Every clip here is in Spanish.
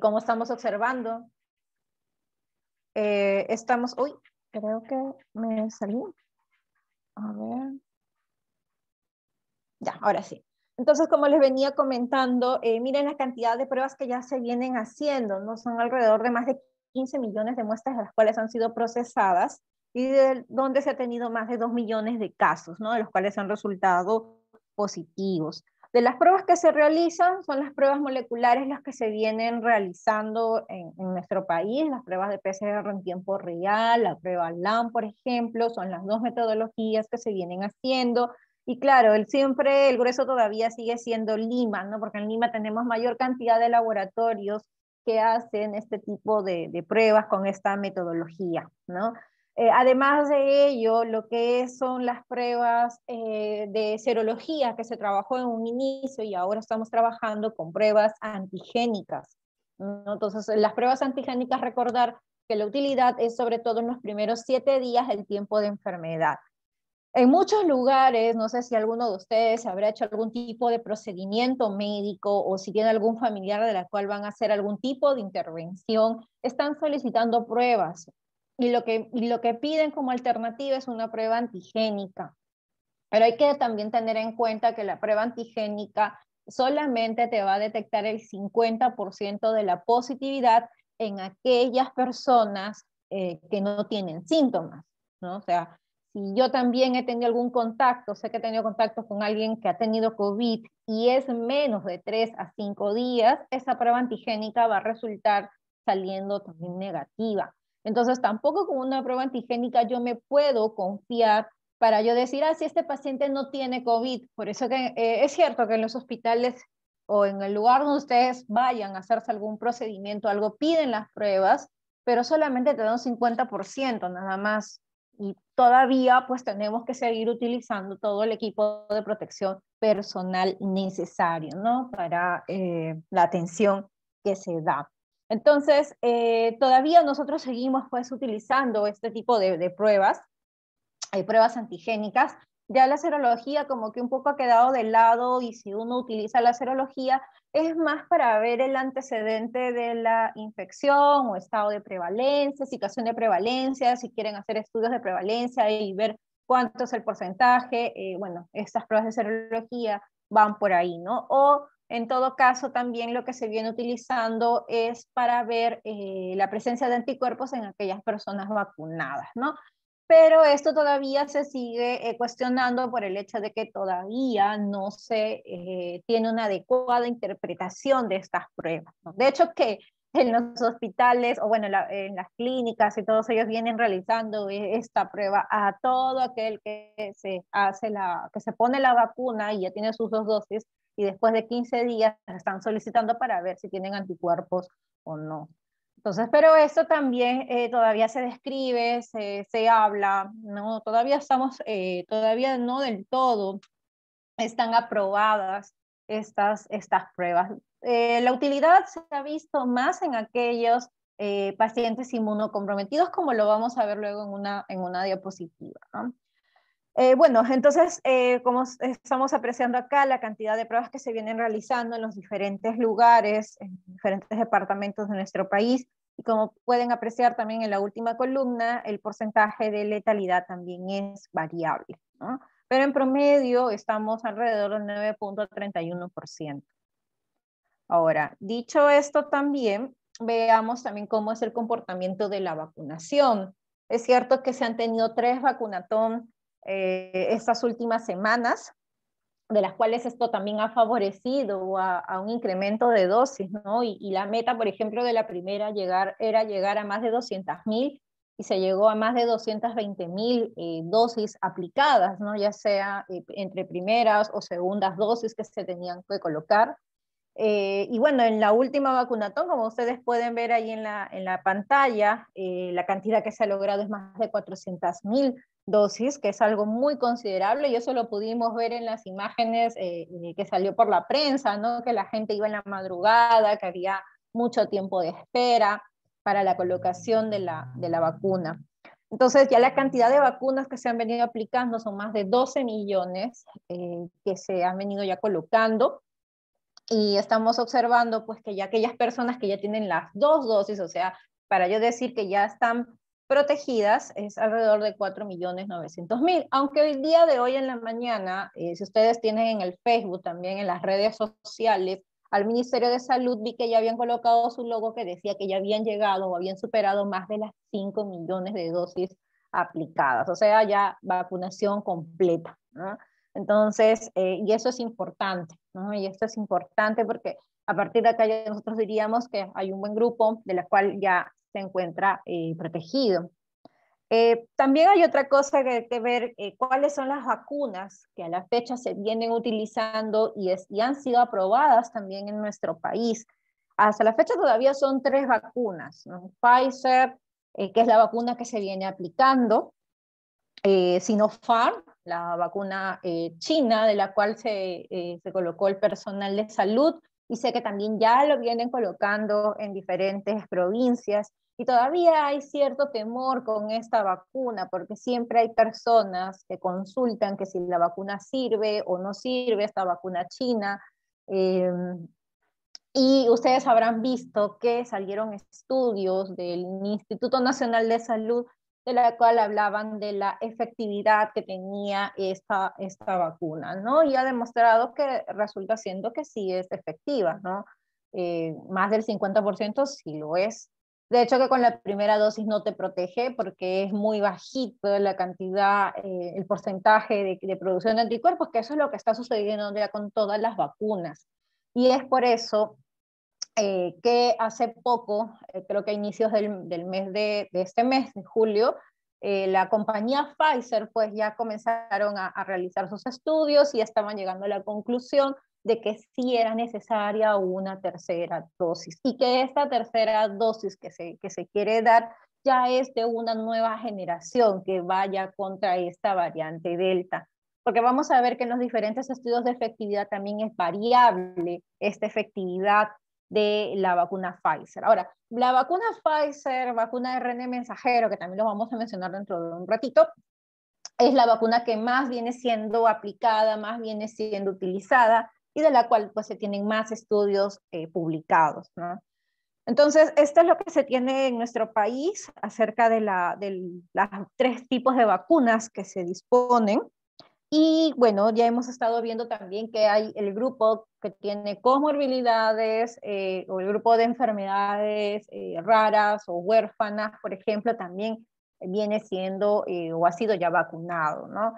Como estamos observando, eh, estamos, uy, creo que me salió, A ver. Ya, ahora sí. Entonces, como les venía comentando, eh, miren la cantidad de pruebas que ya se vienen haciendo, ¿no? Son alrededor de más de 15 millones de muestras de las cuales han sido procesadas y de donde se ha tenido más de 2 millones de casos, ¿no? De los cuales han resultado positivos. De las pruebas que se realizan son las pruebas moleculares las que se vienen realizando en, nuestro país, las pruebas de PCR en tiempo real, la prueba LAM, por ejemplo, son las dos metodologías que se vienen haciendo. Y claro, el, siempre el grueso todavía sigue siendo Lima, ¿no? porque en Lima tenemos mayor cantidad de laboratorios que hacen este tipo de, de pruebas con esta metodología. ¿no? Eh, además de ello, lo que son las pruebas eh, de serología que se trabajó en un inicio y ahora estamos trabajando con pruebas antigénicas. Entonces, las pruebas antigénicas, recordar que la utilidad es sobre todo en los primeros siete días del tiempo de enfermedad. En muchos lugares, no sé si alguno de ustedes habrá hecho algún tipo de procedimiento médico o si tiene algún familiar de la cual van a hacer algún tipo de intervención, están solicitando pruebas y lo que, lo que piden como alternativa es una prueba antigénica. Pero hay que también tener en cuenta que la prueba antigénica solamente te va a detectar el 50% de la positividad en aquellas personas eh, que no tienen síntomas, ¿no? O sea, si yo también he tenido algún contacto, sé que he tenido contacto con alguien que ha tenido COVID y es menos de 3 a 5 días, esa prueba antigénica va a resultar saliendo también negativa. Entonces, tampoco con una prueba antigénica yo me puedo confiar para yo decir, ah, si este paciente no tiene COVID. Por eso que eh, es cierto que en los hospitales o en el lugar donde ustedes vayan a hacerse algún procedimiento, algo, piden las pruebas, pero solamente te dan un 50% nada más. Y todavía pues tenemos que seguir utilizando todo el equipo de protección personal necesario, ¿no? Para eh, la atención que se da. Entonces, eh, todavía nosotros seguimos pues utilizando este tipo de, pruebas, hay eh, pruebas antigénicas. Ya la serología como que un poco ha quedado de lado y si uno utiliza la serología es más para ver el antecedente de la infección o estado de prevalencia, situación de prevalencia, si quieren hacer estudios de prevalencia y ver cuánto es el porcentaje, eh, bueno, estas pruebas de serología van por ahí, ¿no? O en todo caso, también lo que se viene utilizando es para ver eh, la presencia de anticuerpos en aquellas personas vacunadas, ¿no? Pero esto todavía se sigue eh, cuestionando por el hecho de que todavía no se eh, tiene una adecuada interpretación de estas pruebas. ¿no? De hecho, que en los hospitales o bueno, en las clínicas y todos ellos vienen realizando esta prueba a todo aquel que se hace la, que se pone la vacuna y ya tiene sus dos dosis, y después de 15 días están solicitando para ver si tienen anticuerpos o no. Entonces, pero esto también eh, todavía se describe, se, se, habla, ¿no? Todavía estamos, eh, todavía no del todo están aprobadas estas, estas pruebas. Eh, la utilidad se ha visto más en aquellos pacientes inmunocomprometidos, como lo vamos a ver luego en una, en una diapositiva, ¿no? Eh, bueno, entonces, eh, como estamos apreciando acá, la cantidad de pruebas que se vienen realizando en los diferentes lugares, en diferentes departamentos de nuestro país, y como pueden apreciar también en la última columna, el porcentaje de letalidad también es variable, pero en promedio estamos alrededor del 9.31%. Ahora, dicho esto también, veamos también cómo es el comportamiento de la vacunación. Es cierto que se han tenido tres vacunatón eh, estas últimas semanas, de las cuales esto también ha favorecido a, un incremento de dosis, ¿no? Y, la meta, por ejemplo, de la primera llegar, era llegar a más de 200.000 y se llegó a más de 220.000 mil eh, dosis aplicadas, ¿no? Ya sea eh, entre primeras o segundas dosis que se tenían que colocar. y bueno, en la última vacunatón, como ustedes pueden ver ahí en la, en la pantalla, la cantidad que se ha logrado es más de 400.000 dosis, que es algo muy considerable, y eso lo pudimos ver en las imágenes eh, eh, que salió por la prensa, ¿no? que la gente iba en la madrugada, que había mucho tiempo de espera para la colocación de la, de la vacuna. Entonces, ya la cantidad de vacunas que se han venido aplicando son más de 12 millones eh, que se han venido ya colocando. Y estamos observando pues que ya aquellas personas que ya tienen las dos dosis, o sea, para yo decir que ya están protegidas es alrededor de 4.900.000. Aunque el día de hoy en la mañana, eh, si ustedes tienen en el Facebook, también en las redes sociales, al Ministerio de Salud vi que ya habían colocado su logo que decía que ya habían llegado o habían superado más de las 5 millones de dosis aplicadas, o sea, ya vacunación completa. Entonces, eh, y eso es importante, Y esto es importante porque a partir de acá nosotros diríamos que hay un buen grupo de la cual ya se encuentra eh, protegido. Eh, también hay otra cosa que hay que ver, eh, cuáles son las vacunas que a la fecha se vienen utilizando y, han sido aprobadas también en nuestro país. Hasta la fecha todavía son tres vacunas, Pfizer, que es la vacuna que se viene aplicando, Sinopharm, la vacuna china de la cual se colocó el personal de salud, y sé que también ya lo vienen colocando en diferentes provincias y todavía hay cierto temor con esta vacuna porque siempre hay personas que consultan que si la vacuna sirve o no sirve esta vacuna china. Em, y ustedes habrán visto que salieron estudios del Instituto Nacional de Salud de la cual hablaban de la efectividad que tenía esta, esta vacuna, ¿no? Y ha demostrado que resulta siendo que sí es efectiva, ¿no? Eh, más del 50% sí lo es. De hecho, que con la primera dosis no te protege porque es muy bajito la cantidad, eh, el porcentaje de, de producción de anticuerpos, que eso es lo que está sucediendo ya con todas las vacunas. Y es por eso eh, que hace poco, eh, creo que a inicios del, del mes de, este mes, de julio, eh, la compañía Pfizer pues ya comenzaron a, realizar sus estudios y estaban llegando a la conclusión de que sí era necesaria una tercera dosis y que esta tercera dosis que se, que se quiere dar ya es de una nueva generación que vaya contra esta variante Delta porque vamos a ver que en los diferentes estudios de efectividad también es variable esta efectividad de la vacuna Pfizer. Ahora, la vacuna Pfizer, vacuna de RN mensajero, que también lo vamos a mencionar dentro de un ratito, es la vacuna que más viene siendo aplicada, más viene siendo utilizada y de la cual pues se tienen más estudios eh, publicados. Entonces, esto es lo que se tiene en nuestro país acerca de, la, de las tres tipos de vacunas que se disponen. Y bueno, ya hemos estado viendo también que hay el grupo que tiene comorbilidades eh, o el grupo de enfermedades eh, raras o huérfanas, por ejemplo, también viene siendo eh, o ha sido ya vacunado, ¿no?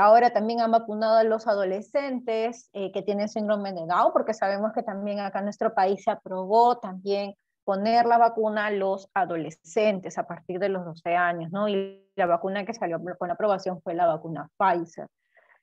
ahora también han vacunado a los adolescentes que tienen síndrome de Down, porque sabemos que también acá en nuestro país se aprobó también poner la vacuna a los adolescentes a partir de los 12 años, ¿no? Y la vacuna que salió con aprobación fue la vacuna Pfizer.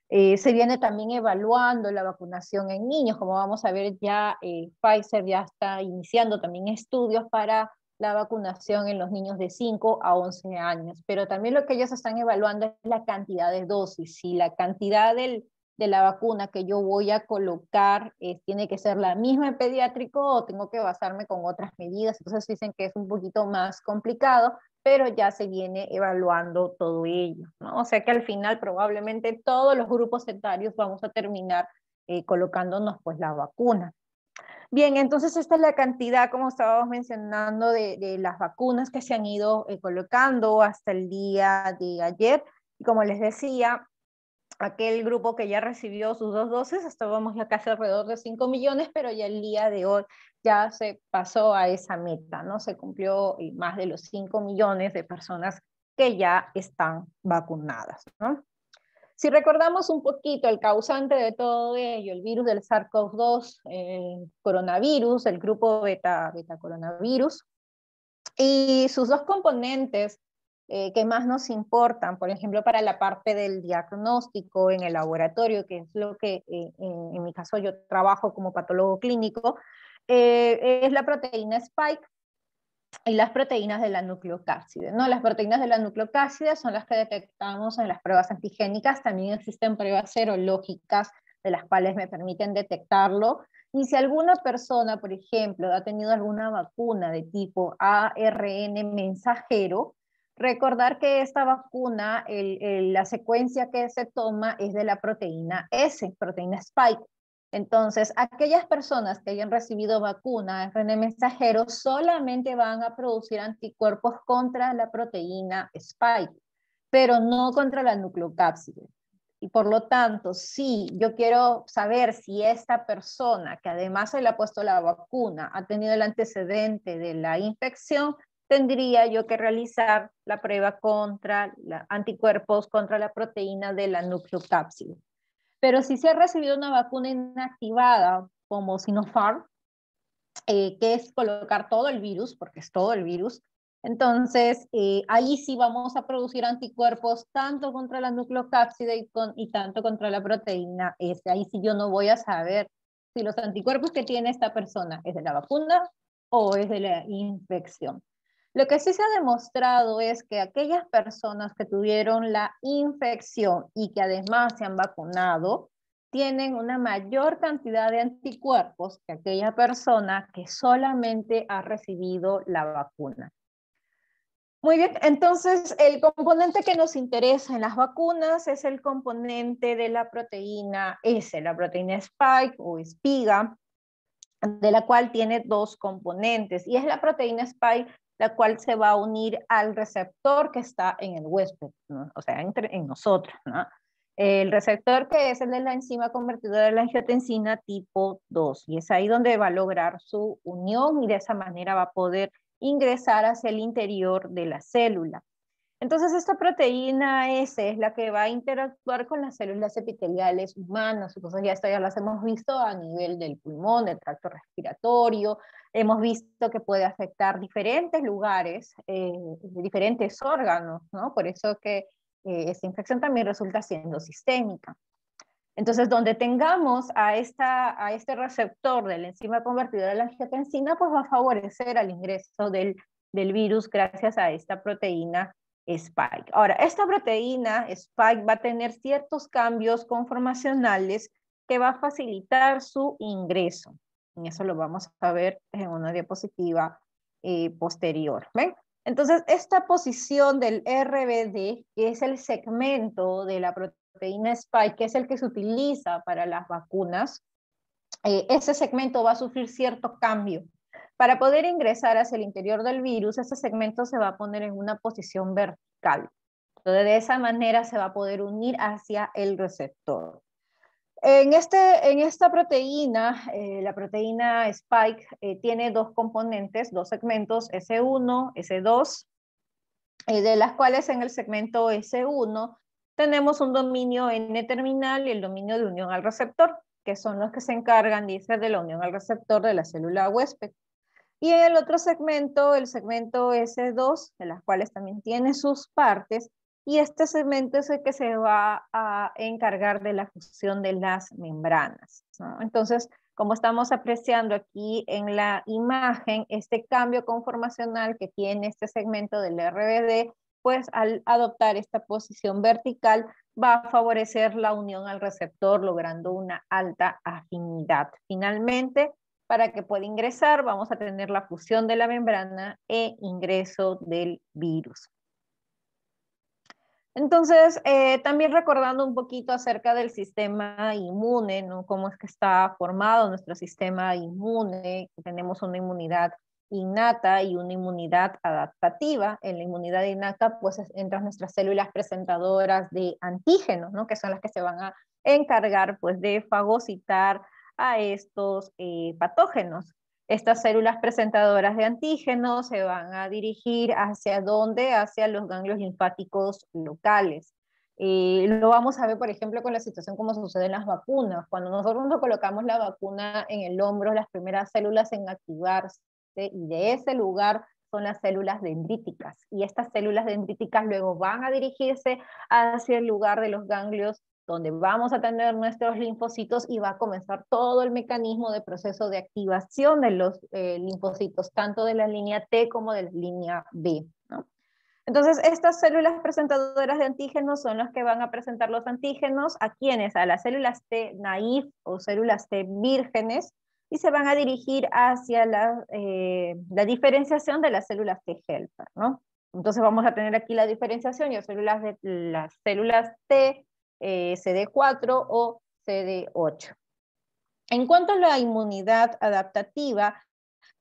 Eh, se viene también evaluando la vacunación en niños, como vamos a ver ya, eh, Pfizer ya está iniciando también estudios para la vacunación en los niños de 5 a 11 años, pero también lo que ellos están evaluando es la cantidad de dosis, y la cantidad del, de la vacuna que yo voy a colocar eh, tiene que ser la misma en pediátrico o tengo que basarme con otras medidas. Entonces dicen que es un poquito más complicado, pero ya se viene evaluando todo ello. ¿no? O sea que al final probablemente todos los grupos etarios vamos a terminar eh, colocándonos pues la vacuna. Bien, entonces esta es la cantidad, como estábamos mencionando, de, las vacunas que se han ido eh, colocando hasta el día de ayer. Y como les decía, aquel grupo que ya recibió sus dos dosis, estábamos la casi alrededor de 5 millones, pero ya el día de hoy ya se pasó a esa meta, ¿no? Se cumplió más de los 5 millones de personas que ya están vacunadas, ¿no? Si recordamos un poquito el causante de todo ello, el virus del SARS-CoV-2, el coronavirus, el grupo beta, beta coronavirus, y sus dos componentes eh, que más nos importan, por ejemplo, para la parte del diagnóstico en el laboratorio, que es lo que eh, en, mi caso yo trabajo como patólogo clínico, eh, es la proteína spike y las proteínas de la nucleocápside. ¿no? Las proteínas de la nucleocápside son las que detectamos en las pruebas antigénicas, también existen pruebas serológicas de las cuales me permiten detectarlo. Y si alguna persona, por ejemplo, ha tenido alguna vacuna de tipo ARN mensajero, Recordar que esta vacuna, la secuencia que se toma es de la proteína S, proteína Spike. Entonces, aquellas personas que hayan recibido vacuna RNA mensajero solamente van a producir anticuerpos contra la proteína Spike, pero no contra la nucleocápside. Y por lo tanto, sí, yo quiero saber si esta persona que además se le ha puesto la vacuna ha tenido el antecedente de la infección, tendría yo que realizar la prueba contra la, anticuerpos contra la proteína de la nucleocápside. Pero si se ha recibido una vacuna inactivada como Sinopharm, eh, que es colocar todo el virus, porque es todo el virus, entonces eh, ahí sí vamos a producir anticuerpos tanto contra la nucleocápside y, y tanto contra la proteína este, Ahí sí yo no voy a saber si los anticuerpos que tiene esta persona es de la vacuna o es de la infección. Lo que sí se ha demostrado es que aquellas personas que tuvieron la infección y que además se han vacunado, tienen una mayor cantidad de anticuerpos que aquella persona que solamente ha recibido la vacuna. Muy bien, entonces el componente que nos interesa en las vacunas es el componente de la proteína S, la proteína spike o espiga, de la cual tiene dos componentes y es la proteína spike la cual se va a unir al receptor que está en el huésped, o sea, en nosotros. El receptor que es el de la enzima convertidora de la angiotensina tipo 2, y es ahí donde va a lograr su unión y de esa manera va a poder ingresar hacia el interior de la célula. Entonces, esta proteína S es la que va a interactuar con las células epiteliales humanas. Entonces, ya esto ya las hemos visto a nivel del pulmón, del tracto respiratorio, hemos visto que puede afectar diferentes lugares, eh, diferentes órganos, ¿no? Por eso que eh, esta infección también resulta siendo sistémica. Entonces, donde tengamos a, esta, a este receptor de la enzima convertidora de la angiotensina, pues va a favorecer al ingreso del, del virus gracias a esta proteína Spike. Ahora, esta proteína Spike va a tener ciertos cambios conformacionales que va a facilitar su ingreso. Y eso lo vamos a ver en una diapositiva eh, posterior. Entonces, esta posición del RBD, que es el segmento de la proteína spike, que es el que se utiliza para las vacunas, eh, ese segmento va a sufrir cierto cambio. Para poder ingresar hacia el interior del virus, ese segmento se va a poner en una posición vertical. Entonces, de esa manera se va a poder unir hacia el receptor. Este, en, esta proteína, eh, la proteína Spike eh, tiene dos componentes, dos segmentos, S1, S2, eh, de las cuales en el segmento S1 tenemos un dominio N-terminal y el dominio de unión al receptor, que son los que se encargan, dice, de la unión al receptor de la célula huésped. Y en el otro segmento, el segmento S2, de las cuales también tiene sus partes, y este segmento es el que se va a encargar de la fusión de las membranas. Entonces, como estamos apreciando aquí en la imagen, este cambio conformacional que tiene este segmento del RBD, pues al adoptar esta posición vertical va a favorecer la unión al receptor logrando una alta afinidad. Finalmente, para que pueda ingresar, vamos a tener la fusión de la membrana e ingreso del virus. Entonces, eh, también recordando un poquito acerca del sistema inmune, ¿no? Cómo es que está formado nuestro sistema inmune, tenemos una inmunidad innata y una inmunidad adaptativa. En la inmunidad innata, pues entran nuestras células presentadoras de antígenos, ¿no? Que son las que se van a encargar, pues, de fagocitar a estos eh, patógenos estas células presentadoras de antígenos se van a dirigir hacia dónde, hacia los ganglios linfáticos locales. Y eh, lo vamos a ver, por ejemplo, con la situación como sucede en las vacunas. Cuando nosotros nos colocamos la vacuna en el hombro, las primeras células en activarse y de ese lugar son las células dendríticas. Y estas células dendríticas luego van a dirigirse hacia el lugar de los ganglios donde vamos a tener nuestros linfocitos y va a comenzar todo el mecanismo de proceso de activación de los eh, linfocitos, tanto de la línea T como de la línea B. Entonces, estas células presentadoras de antígenos son las que van a presentar los antígenos a quienes, a las células T naif o células T vírgenes, y se van a dirigir hacia la, eh, la diferenciación de las células T helper. Entonces vamos a tener aquí la diferenciación y las células, de, las células T eh, CD4 o CD8. En cuanto a la inmunidad adaptativa,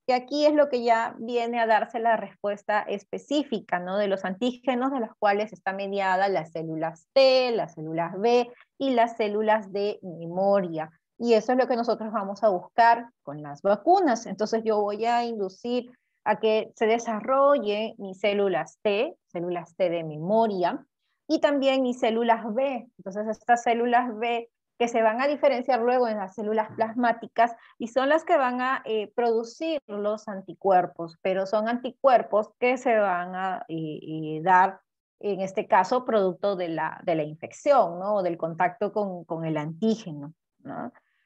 que aquí es lo que ya viene a darse la respuesta específica ¿no? de los antígenos de los cuales está mediadas las células T, las células B y las células de memoria. Y eso es lo que nosotros vamos a buscar con las vacunas. Entonces yo voy a inducir a que se desarrolle mis células T, células T de memoria, y también mis células B. Entonces, estas células B que se van a diferenciar luego en las células plasmáticas y son las que van a eh, producir los anticuerpos, pero son anticuerpos que se van a eh, eh, dar, en este caso, producto de la, de la infección o del contacto con, el antígeno.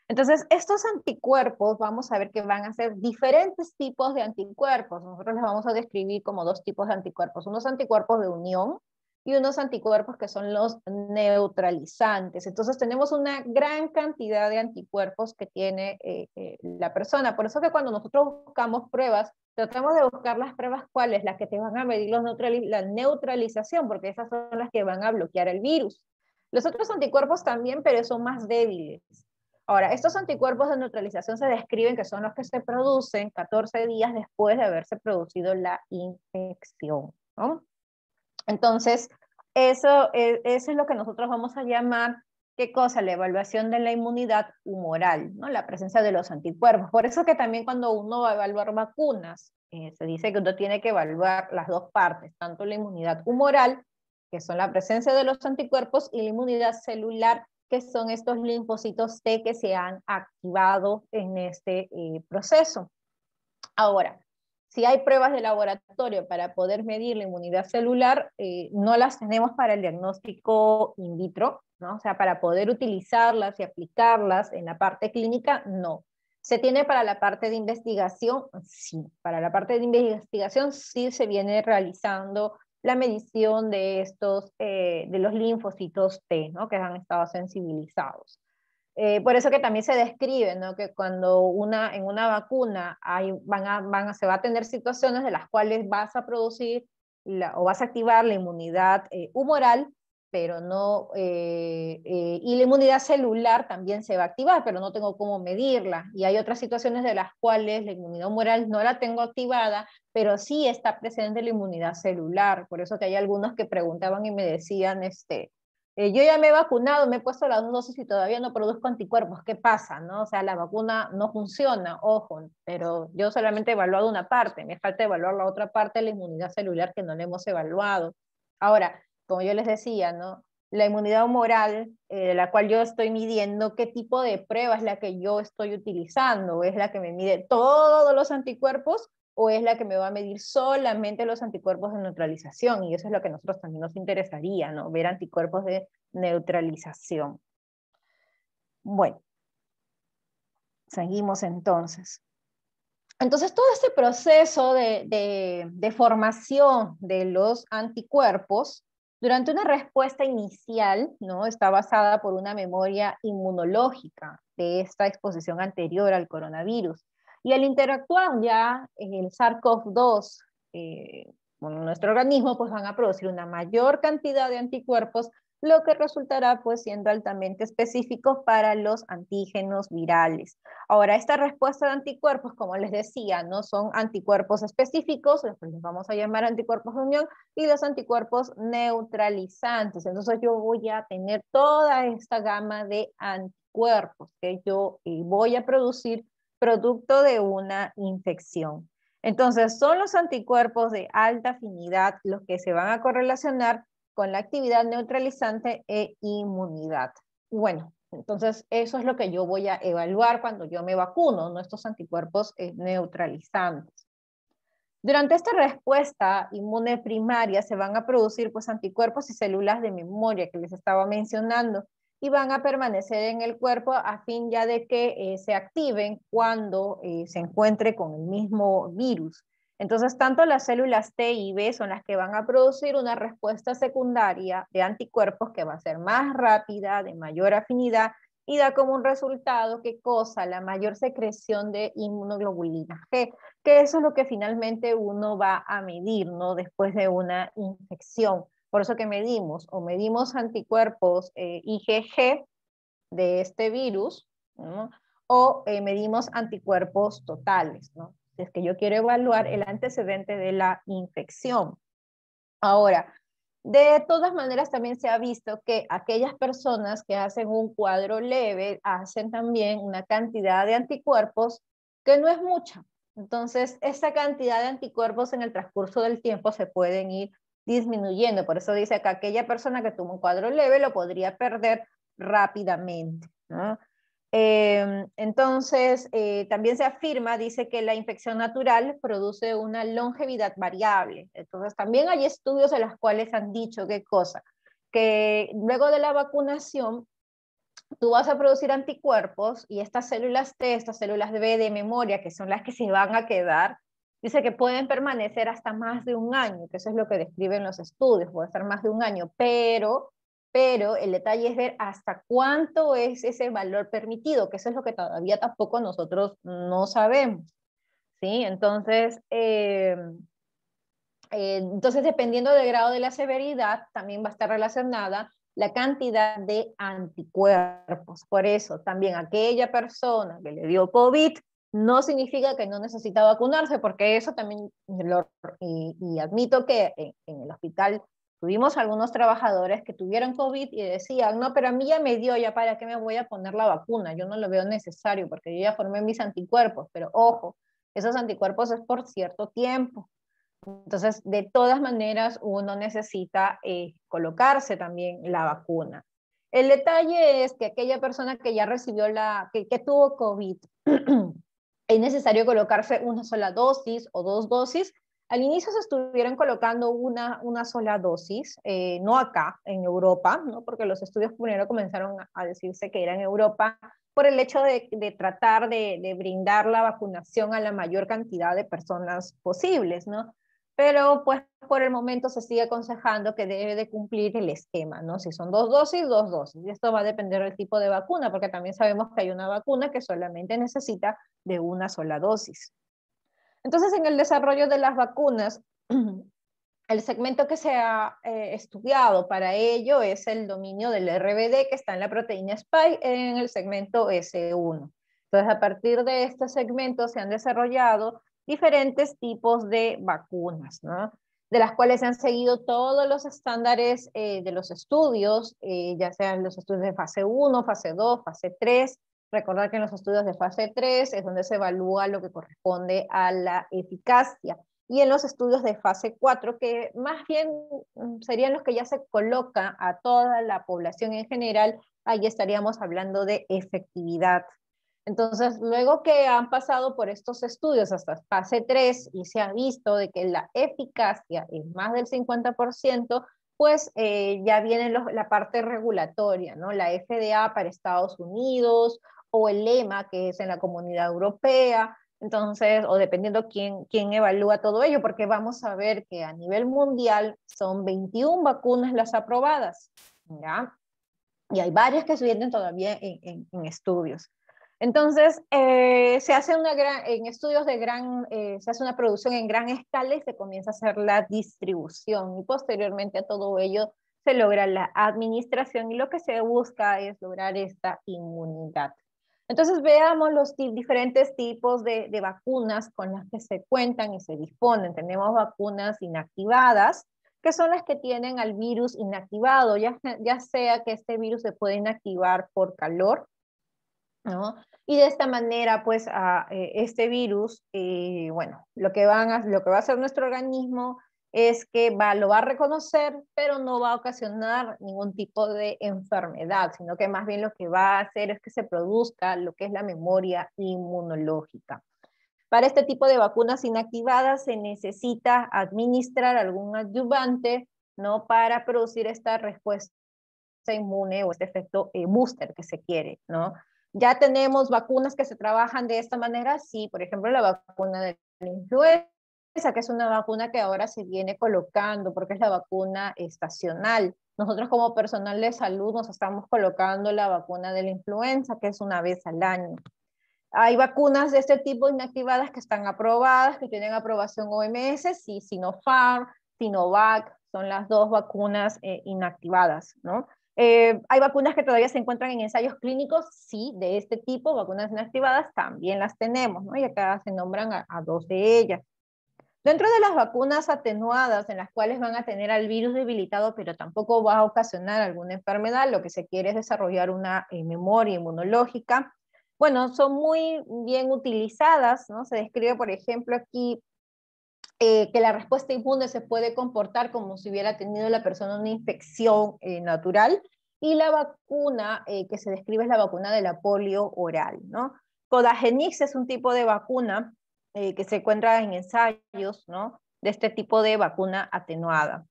Entonces, estos anticuerpos, vamos a ver que van a ser diferentes tipos de anticuerpos. Nosotros los vamos a describir como dos tipos de anticuerpos. Unos anticuerpos de unión, y unos anticuerpos que son los neutralizantes. Entonces tenemos una gran cantidad de anticuerpos que tiene eh, eh, la persona. Por eso que cuando nosotros buscamos pruebas, tratamos de buscar las pruebas cuáles, las que te van a medir los la neutralización, porque esas son las que van a bloquear el virus. Los otros anticuerpos también, pero son más débiles. Ahora, estos anticuerpos de neutralización se describen que son los que se producen 14 días después de haberse producido la infección. Entonces, eso, eso es lo que nosotros vamos a llamar, ¿qué cosa? La evaluación de la inmunidad humoral, ¿no? La presencia de los anticuerpos. Por eso que también cuando uno va a evaluar vacunas, eh, se dice que uno tiene que evaluar las dos partes, tanto la inmunidad humoral, que son la presencia de los anticuerpos, y la inmunidad celular, que son estos linfocitos T que se han activado en este eh, proceso. Ahora, si hay pruebas de laboratorio para poder medir la inmunidad celular, eh, no las tenemos para el diagnóstico in vitro, ¿no? O sea, para poder utilizarlas y aplicarlas en la parte clínica, no. ¿Se tiene para la parte de investigación? Sí, para la parte de investigación sí se viene realizando la medición de estos, eh, de los linfocitos T, ¿no? Que han estado sensibilizados. Eh, por eso que también se describe, ¿no? Que cuando una, en una vacuna hay, van a, van se va a tener situaciones de las cuales vas a producir la, o vas a activar la inmunidad eh, humoral, pero no, eh, y la inmunidad celular también se va a activar, pero no tengo cómo medirla. Y hay otras situaciones de las cuales la inmunidad humoral no la tengo activada, pero sí está presente la inmunidad celular. Por eso que hay algunos que preguntaban y me decían, este, eh, yo ya me he vacunado, me he puesto las dos dosis y todavía no produzco anticuerpos, ¿qué pasa? ¿no? O sea, la vacuna no funciona, ojo, pero yo solamente he evaluado una parte, me falta evaluar la otra parte, la inmunidad celular que no la hemos evaluado. Ahora, como yo les decía, ¿no? la inmunidad humoral, eh, la cual yo estoy midiendo qué tipo de prueba es la que yo estoy utilizando, es la que me mide todos los anticuerpos o es la que me va a medir solamente los anticuerpos de neutralización y eso es lo que a nosotros también nos interesaría, ¿no? Ver anticuerpos de neutralización. Bueno, seguimos entonces. Entonces, todo este proceso de, de, formación de los anticuerpos durante una respuesta inicial ¿no? está basada por una memoria inmunológica de esta exposición anterior al coronavirus. Y al interactuar ya el SARS-CoV-2 eh, con nuestro organismo, pues van a producir una mayor cantidad de anticuerpos, lo que resultará pues siendo altamente específico para los antígenos virales. Ahora, esta respuesta de anticuerpos, como les decía, no son anticuerpos específicos, los vamos a llamar anticuerpos de unión, y los anticuerpos neutralizantes. Entonces yo voy a tener toda esta gama de anticuerpos que yo eh, voy a producir producto de una infección. Entonces, son los anticuerpos de alta afinidad los que se van a correlacionar con la actividad neutralizante e inmunidad. Bueno, entonces eso es lo que yo voy a evaluar cuando yo me vacuno, nuestros anticuerpos eh, neutralizantes. Durante esta respuesta inmune primaria se van a producir pues anticuerpos y células de memoria que les estaba mencionando y van a permanecer en el cuerpo a fin ya de que eh, se activen cuando eh, se encuentre con el mismo virus. Entonces, tanto las células T y B son las que van a producir una respuesta secundaria de anticuerpos que va a ser más rápida, de mayor afinidad y da como un resultado, que cosa? La mayor secreción de inmunoglobulina G, que eso es lo que finalmente uno va a medir, Después de una infección. Por eso que medimos o medimos anticuerpos eh, IgG de este virus o eh, medimos anticuerpos totales. Es que yo quiero evaluar el antecedente de la infección. Ahora, de todas maneras, también se ha visto que aquellas personas que hacen un cuadro leve hacen también una cantidad de anticuerpos que no es mucha. Entonces, esa cantidad de anticuerpos en el transcurso del tiempo se pueden ir disminuyendo. Por eso dice que aquella persona que tuvo un cuadro leve lo podría perder rápidamente. Em, entonces, eh, también se afirma, dice que la infección natural produce una longevidad variable. Entonces, también hay estudios en los cuales han dicho qué cosa, que luego de la vacunación tú vas a producir anticuerpos y estas células T, estas células B de memoria, que son las que se van a quedar, Dice que pueden permanecer hasta más de un año, que eso es lo que describen los estudios, puede estar más de un año, pero, pero el detalle es ver hasta cuánto es ese valor permitido, que eso es lo que todavía tampoco nosotros no sabemos. ¿sí? Entonces, em, eh, entonces, dependiendo del grado de la severidad, también va a estar relacionada la cantidad de anticuerpos. Por eso, también aquella persona que le dio COVID no significa que no necesita vacunarse, porque eso también lo, y, admito que en, el hospital tuvimos algunos trabajadores que tuvieron COVID y decían, no, pero a mí ya me dio, ya para qué me voy a poner la vacuna, yo no lo veo necesario porque yo ya formé mis anticuerpos, pero ojo, esos anticuerpos es por cierto tiempo. Entonces, de todas maneras, uno necesita eh, colocarse también la vacuna. El detalle es que aquella persona que ya recibió la, que tuvo COVID es necesario colocarse una sola dosis o dos dosis. Al inicio se estuvieron colocando una, una sola dosis, eh, no acá, en Europa, ¿no? porque los estudios primero comenzaron a decirse que era en Europa, por el hecho de, tratar de, de, brindar la vacunación a la mayor cantidad de personas posibles, ¿no? pero pues por el momento se sigue aconsejando que debe de cumplir el esquema, ¿no? Si son dos dosis, dos dosis. Y esto va a depender del tipo de vacuna, porque también sabemos que hay una vacuna que solamente necesita de una sola dosis. Entonces, en el desarrollo de las vacunas, el segmento que se ha eh, estudiado para ello es el dominio del RBD que está en la proteína spike en el segmento S1. Entonces, a partir de este segmento se han desarrollado diferentes tipos de vacunas, ¿no? de las cuales se han seguido todos los estándares eh, de los estudios, eh, ya sean los estudios de fase 1, fase 2, fase 3. Recordar que en los estudios de fase 3 es donde se evalúa lo que corresponde a la eficacia. Y en los estudios de fase 4, que más bien mm, serían los que ya se coloca a toda la población en general, ahí estaríamos hablando de efectividad entonces, luego que han pasado por estos estudios hasta fase 3 y se ha visto de que la eficacia es más del 50%, pues eh, ya viene la parte regulatoria, ¿no? La FDA para Estados Unidos o el EMA, que es en la comunidad europea, entonces, o dependiendo quién, evalúa todo ello, porque vamos a ver que a nivel mundial son 21 vacunas las aprobadas, ¿ya? Y hay varias que se vienen todavía en estudios. Entonces, eh, se hace una en estudios de gran, eh, se hace una producción en gran escala y se comienza a hacer la distribución y posteriormente a todo ello se logra la administración y lo que se busca es lograr esta inmunidad. Entonces veamos los diferentes tipos de, vacunas con las que se cuentan y se disponen. Tenemos vacunas inactivadas, que son las que tienen al virus inactivado, ya, ya sea que este virus se puede inactivar por calor, y de esta manera, pues, a, eh, este virus, eh, bueno, lo que, lo que va a hacer nuestro organismo es que va, lo va a reconocer, pero no va a ocasionar ningún tipo de enfermedad, sino que más bien lo que va a hacer es que se produzca lo que es la memoria inmunológica. Para este tipo de vacunas inactivadas se necesita administrar algún adyuvante, ¿no? Para producir esta respuesta inmune o este efecto eh, booster que se quiere, ¿no? ya tenemos vacunas que se trabajan de esta manera, sí, por ejemplo, la vacuna de la influenza, que es una vacuna que ahora se viene colocando porque es la vacuna estacional. Nosotros como personal de salud nos estamos colocando la vacuna de la influenza, que es una vez al año. Hay vacunas de este tipo inactivadas que están aprobadas, que tienen aprobación OMS, sí, Sinopharm, Sinovac, son las dos vacunas eh, inactivadas, ¿no? Eh, ¿Hay vacunas que todavía se encuentran en ensayos clínicos? Sí, de este tipo, vacunas inactivadas también las tenemos, ¿no? Y acá se nombran a, dos de ellas. Dentro de las vacunas atenuadas, en las cuales van a tener al virus debilitado, pero tampoco va a ocasionar alguna enfermedad, lo que se quiere es desarrollar una eh, memoria inmunológica. Bueno, son muy bien utilizadas, ¿no? Se describe, por ejemplo, aquí eh, que la respuesta inmune se puede comportar como si hubiera tenido la persona una infección eh, natural, y la vacuna eh, que se describe es la vacuna de la polio oral, ¿no? Codagenix es un tipo de vacuna que se encuentra en ensayos, De este tipo de vacuna atenuada.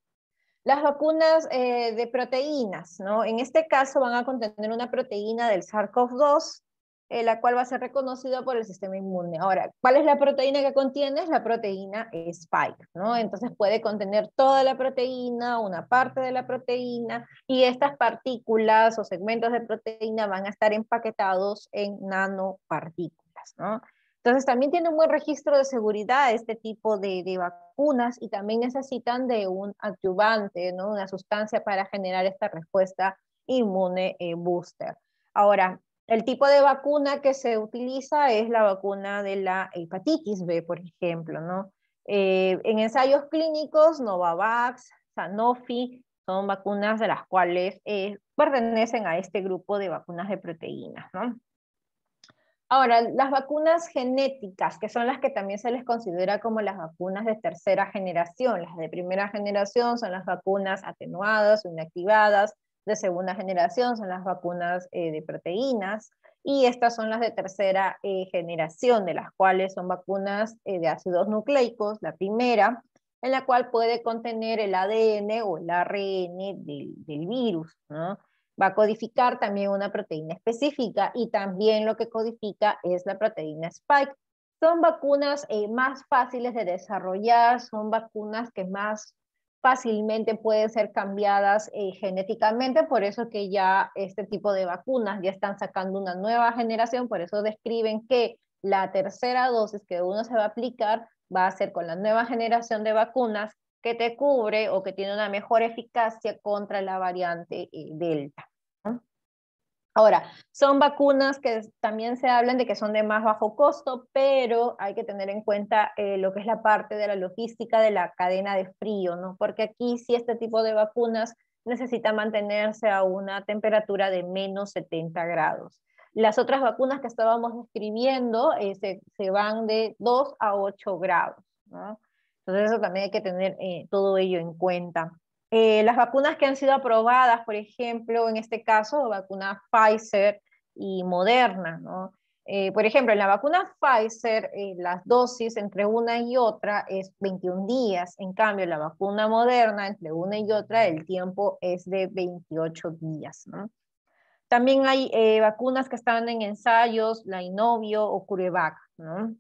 Las vacunas de proteínas, ¿no? En este caso van a contener una proteína del SARS-CoV-2 eh, la cual va a ser reconocida por el sistema inmune. Ahora, ¿cuál es la proteína que contiene? Es la proteína spike, ¿no? Entonces puede contener toda la proteína, una parte de la proteína, y estas partículas o segmentos de proteína van a estar empaquetados en nanopartículas, ¿no? Entonces también tiene un buen registro de seguridad este tipo de, vacunas y también necesitan de un adyuvante, ¿no? una sustancia para generar esta respuesta inmune eh, booster. Ahora, el tipo de vacuna que se utiliza es la vacuna de la hepatitis B, por ejemplo, ¿no? Eh, en ensayos clínicos, Novavax, Sanofi, son vacunas de las cuales eh, pertenecen a este grupo de vacunas de proteínas, Ahora, las vacunas genéticas, que son las que también se les considera como las vacunas de tercera generación. Las de primera generación son las vacunas atenuadas o inactivadas, de segunda generación, son las vacunas eh, de proteínas, y estas son las de tercera eh, generación, de las cuales son vacunas eh, de ácidos nucleicos, la primera, en la cual puede contener el ADN o el ARN del, virus, Va a codificar también una proteína específica y también lo que codifica es la proteína Spike. Son vacunas más fáciles de desarrollar, son vacunas que más fácilmente pueden ser cambiadas eh, genéticamente, por eso que ya este tipo de vacunas ya están sacando una nueva generación, por eso describen que la tercera dosis que uno se va a aplicar va a ser con la nueva generación de vacunas que te cubre o que tiene una mejor eficacia contra la variante eh, Delta. Ahora, son vacunas que también se hablan de que son de más bajo costo, pero hay que tener en cuenta eh, lo que es la parte de la logística de la cadena de frío, ¿no? Porque aquí sí este tipo de vacunas necesita mantenerse a una temperatura de menos 70 grados. Las otras vacunas que estábamos describiendo eh, se, van de 2 a 8 grados, ¿no? Entonces eso también hay que tener eh, todo ello en cuenta. Eh, las vacunas que han sido aprobadas, por ejemplo, en este caso, vacuna Pfizer y Moderna, ¿no? Eh, por ejemplo, en la vacuna Pfizer, eh, las dosis entre una y otra es 21 días. En cambio, en la vacuna moderna, entre una y otra, el tiempo es de 28 días. ¿no? También hay vacunas que están en ensayos, la Inovio o CureVac, ¿no?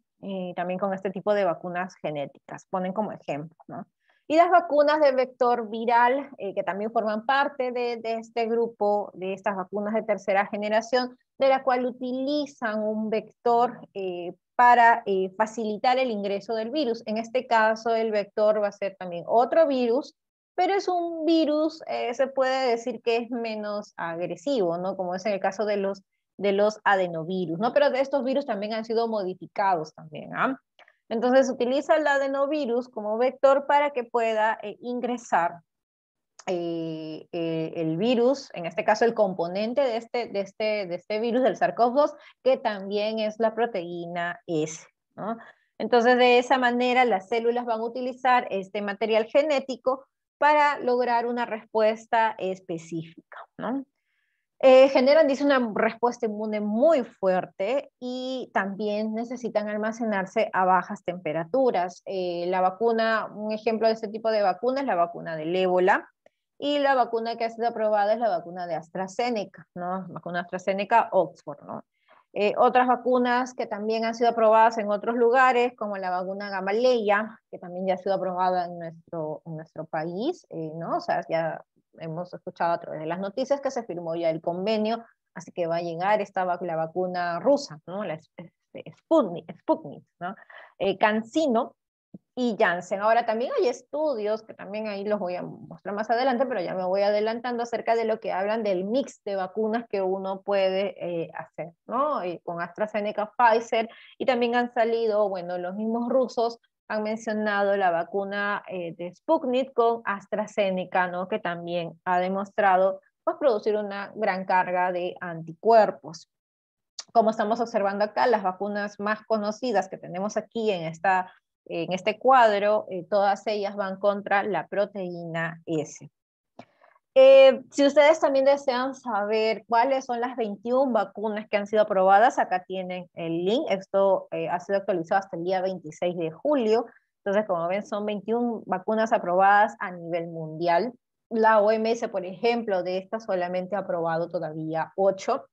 también con este tipo de vacunas genéticas, ponen como ejemplo. ¿no? Y las vacunas de vector viral, eh, que también forman parte de, este grupo, de estas vacunas de tercera generación, de la cual utilizan un vector eh, para eh, facilitar el ingreso del virus. En este caso, el vector va a ser también otro virus, pero es un virus, se puede decir que es menos agresivo, ¿no? Como es en el caso de los, de los adenovirus, ¿no? Pero de estos virus también han sido modificados también, ¿ah? Entonces utiliza el adenovirus como vector para que pueda eh, ingresar eh, eh, el virus, en este caso el componente de este, de este, este virus, del sars 2 que también es la proteína S. Entonces, de esa manera, las células van a utilizar este material genético para lograr una respuesta específica. ¿no? Eh, generan, dice, una respuesta inmune muy fuerte y también necesitan almacenarse a bajas temperaturas. Eh, la vacuna, un ejemplo de este tipo de vacuna es la vacuna del ébola y la vacuna que ha sido aprobada es la vacuna de AstraZeneca, ¿no? Vacuna AstraZeneca Oxford, ¿no? Eh, otras vacunas que también han sido aprobadas en otros lugares, como la vacuna Gamaleya, que también ya ha sido aprobada en nuestro, en nuestro país, ¿no? O sea, ya hemos escuchado a través de las noticias que se firmó ya el convenio, así que va a llegar esta la vacuna rusa, ¿no? la Sputnik, Sputnik ¿no? Eh, Cancino y Janssen. Ahora también hay estudios, que también ahí los voy a mostrar más adelante, pero ya me voy adelantando acerca de lo que hablan del mix de vacunas que uno puede eh, hacer, ¿no? con AstraZeneca, Pfizer, y también han salido, bueno, los mismos rusos han mencionado la vacuna eh, de Sputnik con AstraZeneca, ¿no? que también ha demostrado pues, producir una gran carga de anticuerpos. Como estamos observando acá, las vacunas más conocidas que tenemos aquí en, esta, en este cuadro, eh, todas ellas van contra la proteína S. Eh, si ustedes también desean saber cuáles son las 21 vacunas que han sido aprobadas, acá tienen el link. Esto eh, ha sido actualizado hasta el día 26 de julio. Entonces, como ven, son 21 vacunas aprobadas a nivel mundial. La OMS, por ejemplo, de estas solamente ha aprobado todavía 8,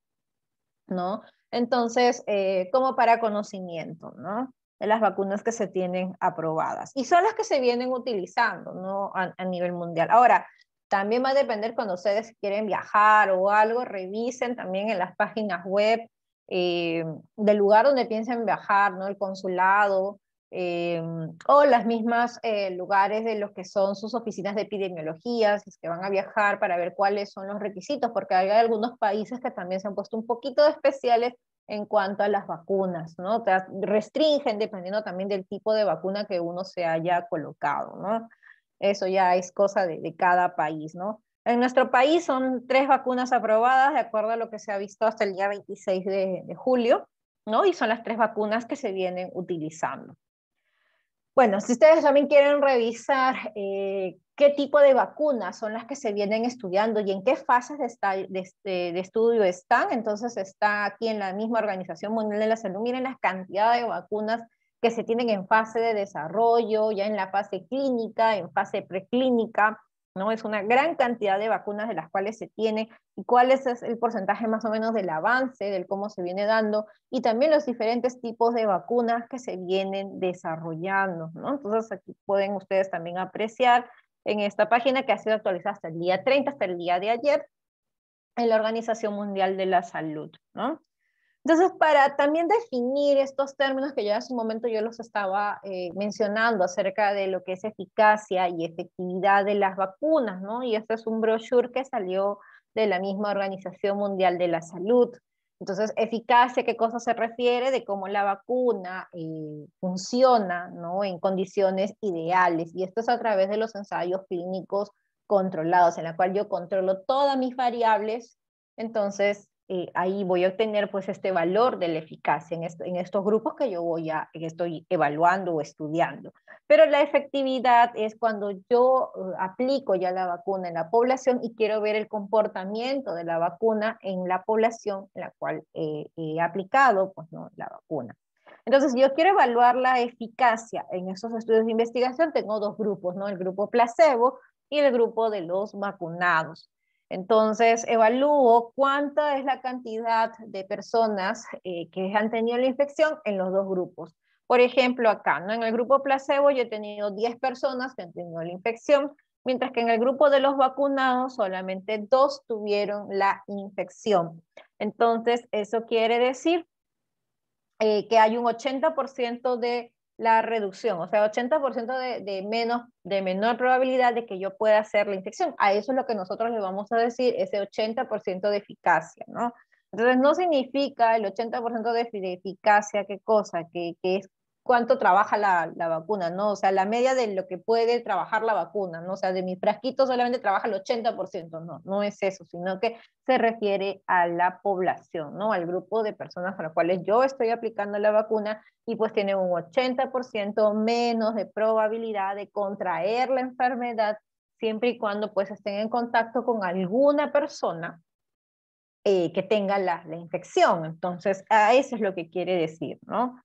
¿no? Entonces, eh, como para conocimiento, ¿no? De las vacunas que se tienen aprobadas. Y son las que se vienen utilizando, ¿no? a, a nivel mundial. Ahora, también va a depender cuando ustedes quieren viajar o algo, revisen también en las páginas web eh, del lugar donde piensan viajar, ¿no? El consulado eh, o las mismas eh, lugares de los que son sus oficinas de epidemiología, si es que van a viajar para ver cuáles son los requisitos, porque hay algunos países que también se han puesto un poquito especiales en cuanto a las vacunas, ¿no? restringen dependiendo también del tipo de vacuna que uno se haya colocado, ¿no? Eso ya es cosa de, cada país, ¿no? En nuestro país son tres vacunas aprobadas, de acuerdo a lo que se ha visto hasta el día 26 de, julio, ¿no? Y son las tres vacunas que se vienen utilizando. Bueno, si ustedes también quieren revisar eh, qué tipo de vacunas son las que se vienen estudiando y en qué fases de, este, de, estudio están, entonces está aquí en la misma Organización Mundial de la Salud, miren la cantidad de vacunas que se tienen en fase de desarrollo, ya en la fase clínica, en fase preclínica, ¿no? Es una gran cantidad de vacunas de las cuales se tiene y cuál es el porcentaje más o menos del avance, del cómo se viene dando y también los diferentes tipos de vacunas que se vienen desarrollando, ¿no? Entonces aquí pueden ustedes también apreciar en esta página que ha sido actualizada hasta el día 30, hasta el día de ayer, en la Organización Mundial de la Salud, ¿no? Entonces, para también definir estos términos que ya hace un momento yo los estaba eh, mencionando acerca de lo que es eficacia y efectividad de las vacunas, ¿no? Y este es un brochure que salió de la misma Organización Mundial de la Salud. Entonces, eficacia, ¿qué cosa se refiere? De cómo la vacuna eh, funciona, ¿no? En condiciones ideales. Y esto es a través de los ensayos clínicos controlados, en la cual yo controlo todas mis variables. Entonces, eh, ahí voy a obtener pues este valor de la eficacia en, estos grupos que yo voy a, estoy evaluando o estudiando. Pero la efectividad es cuando yo eh, aplico ya la vacuna en la población y quiero ver el comportamiento de la vacuna en la población en la cual eh, he aplicado pues, la vacuna. Entonces, si yo quiero evaluar la eficacia en esos estudios de investigación. Tengo dos grupos, ¿no? El grupo placebo y el grupo de los vacunados. Entonces, evalúo cuánta es la cantidad de personas eh, que han tenido la infección en los dos grupos. Por ejemplo, acá, en el grupo placebo yo he tenido 10 personas que han tenido la infección, mientras que en el grupo de los vacunados solamente dos tuvieron la infección. Entonces, eso quiere decir eh, que hay un 80% de la reducción, o sea, 80% de, de, menos, de menor probabilidad de que yo pueda hacer la infección. A eso es lo que nosotros le vamos a decir, ese 80% de eficacia, ¿no? Entonces, no significa el 80% de, eficacia, ¿qué cosa? Que, que, es cuánto trabaja la, vacuna, ¿no? O sea, la media de lo que puede trabajar la vacuna, ¿no? O sea, de mi frasquito solamente trabaja el 80%, no, no es eso, sino que se refiere a la población, ¿no? Al grupo de personas a las cuales yo estoy aplicando la vacuna y pues tiene un 80% menos de probabilidad de contraer la enfermedad siempre y cuando pues estén en contacto con alguna persona eh, que tenga la, la infección. Entonces, a eso es lo que quiere decir, ¿no?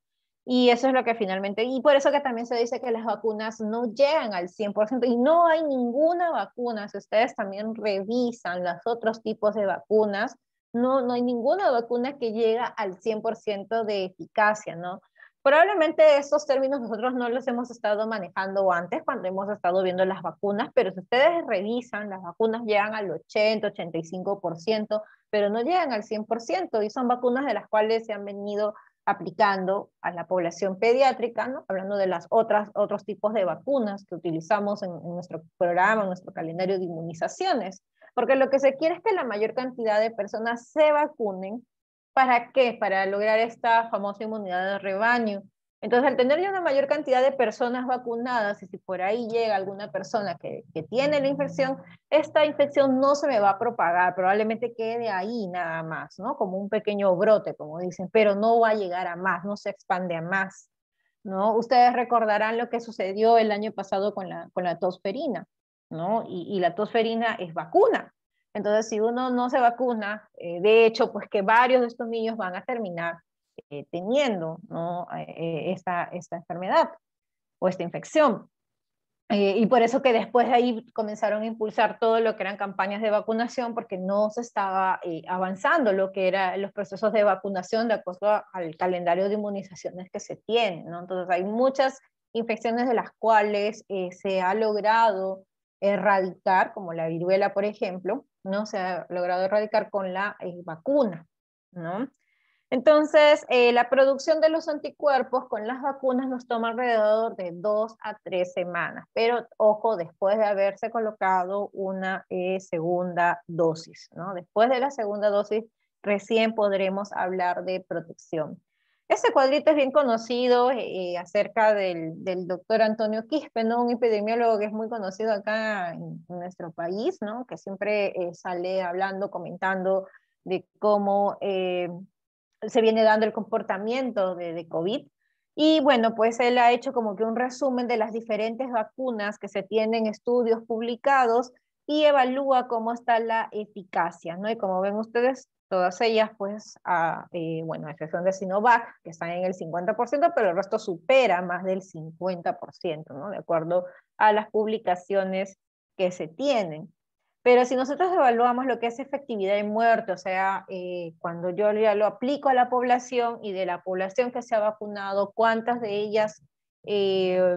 Y eso es lo que finalmente, y por eso que también se dice que las vacunas no llegan al 100% y no hay ninguna vacuna. Si ustedes también revisan los otros tipos de vacunas, no, no hay ninguna vacuna que llega al 100% de eficacia, ¿no? Probablemente esos términos nosotros no los hemos estado manejando antes cuando hemos estado viendo las vacunas, pero si ustedes revisan, las vacunas llegan al 80, 85%, pero no llegan al 100% y son vacunas de las cuales se han venido aplicando a la población pediátrica, hablando de las otras, otros tipos de vacunas que utilizamos en, nuestro programa, en nuestro calendario de inmunizaciones, porque lo que se quiere es que la mayor cantidad de personas se vacunen. ¿Para qué? Para lograr esta famosa inmunidad de rebaño, entonces, al tener ya una mayor cantidad de personas vacunadas, y si por ahí llega alguna persona que, que, tiene la infección, esta infección no se me va a propagar, probablemente quede ahí nada más, ¿no? Como un pequeño brote, como dicen, pero no va a llegar a más, no se expande a más, ¿no? Ustedes recordarán lo que sucedió el año pasado con la, con la tosferina, ¿no? Y, y la tosferina es vacuna. Entonces, si uno no se vacuna, eh, de hecho, pues que varios de estos niños van a terminar eh, teniendo ¿no? Eh, esta, enfermedad o esta infección. Eh, y por eso que después de ahí comenzaron a impulsar todo lo que eran campañas de vacunación, porque no se estaba avanzando lo que eran los procesos de vacunación de acuerdo al calendario de inmunizaciones que se tiene. Entonces hay muchas infecciones de las cuales se ha logrado erradicar, como la viruela, por ejemplo, no se ha logrado erradicar con la vacuna. ¿no? Entonces, eh, la producción de los anticuerpos con las vacunas nos toma alrededor de dos a tres semanas, pero ojo, después de haberse colocado una eh, segunda dosis, ¿no? Después de la segunda dosis recién podremos hablar de protección. Este cuadrito es bien conocido eh, acerca del, doctor Antonio Quispe, ¿no? un epidemiólogo que es muy conocido acá en, en nuestro país, ¿no? que siempre sale hablando, comentando de cómo se viene dando el comportamiento de, COVID. Y bueno, pues él ha hecho como que un resumen de las diferentes vacunas que se tienen estudios publicados y evalúa cómo está la eficacia, ¿no? Y como ven ustedes, todas ellas, pues, a, eh, bueno, a excepción de Sinovac, que están en el 50%, pero el resto supera más del 50%, ¿no? De acuerdo a las publicaciones que se tienen. Pero si nosotros evaluamos lo que es efectividad de muerte, o sea, eh, cuando yo ya lo aplico a la población y de la población que se ha vacunado, cuántas de ellas eh,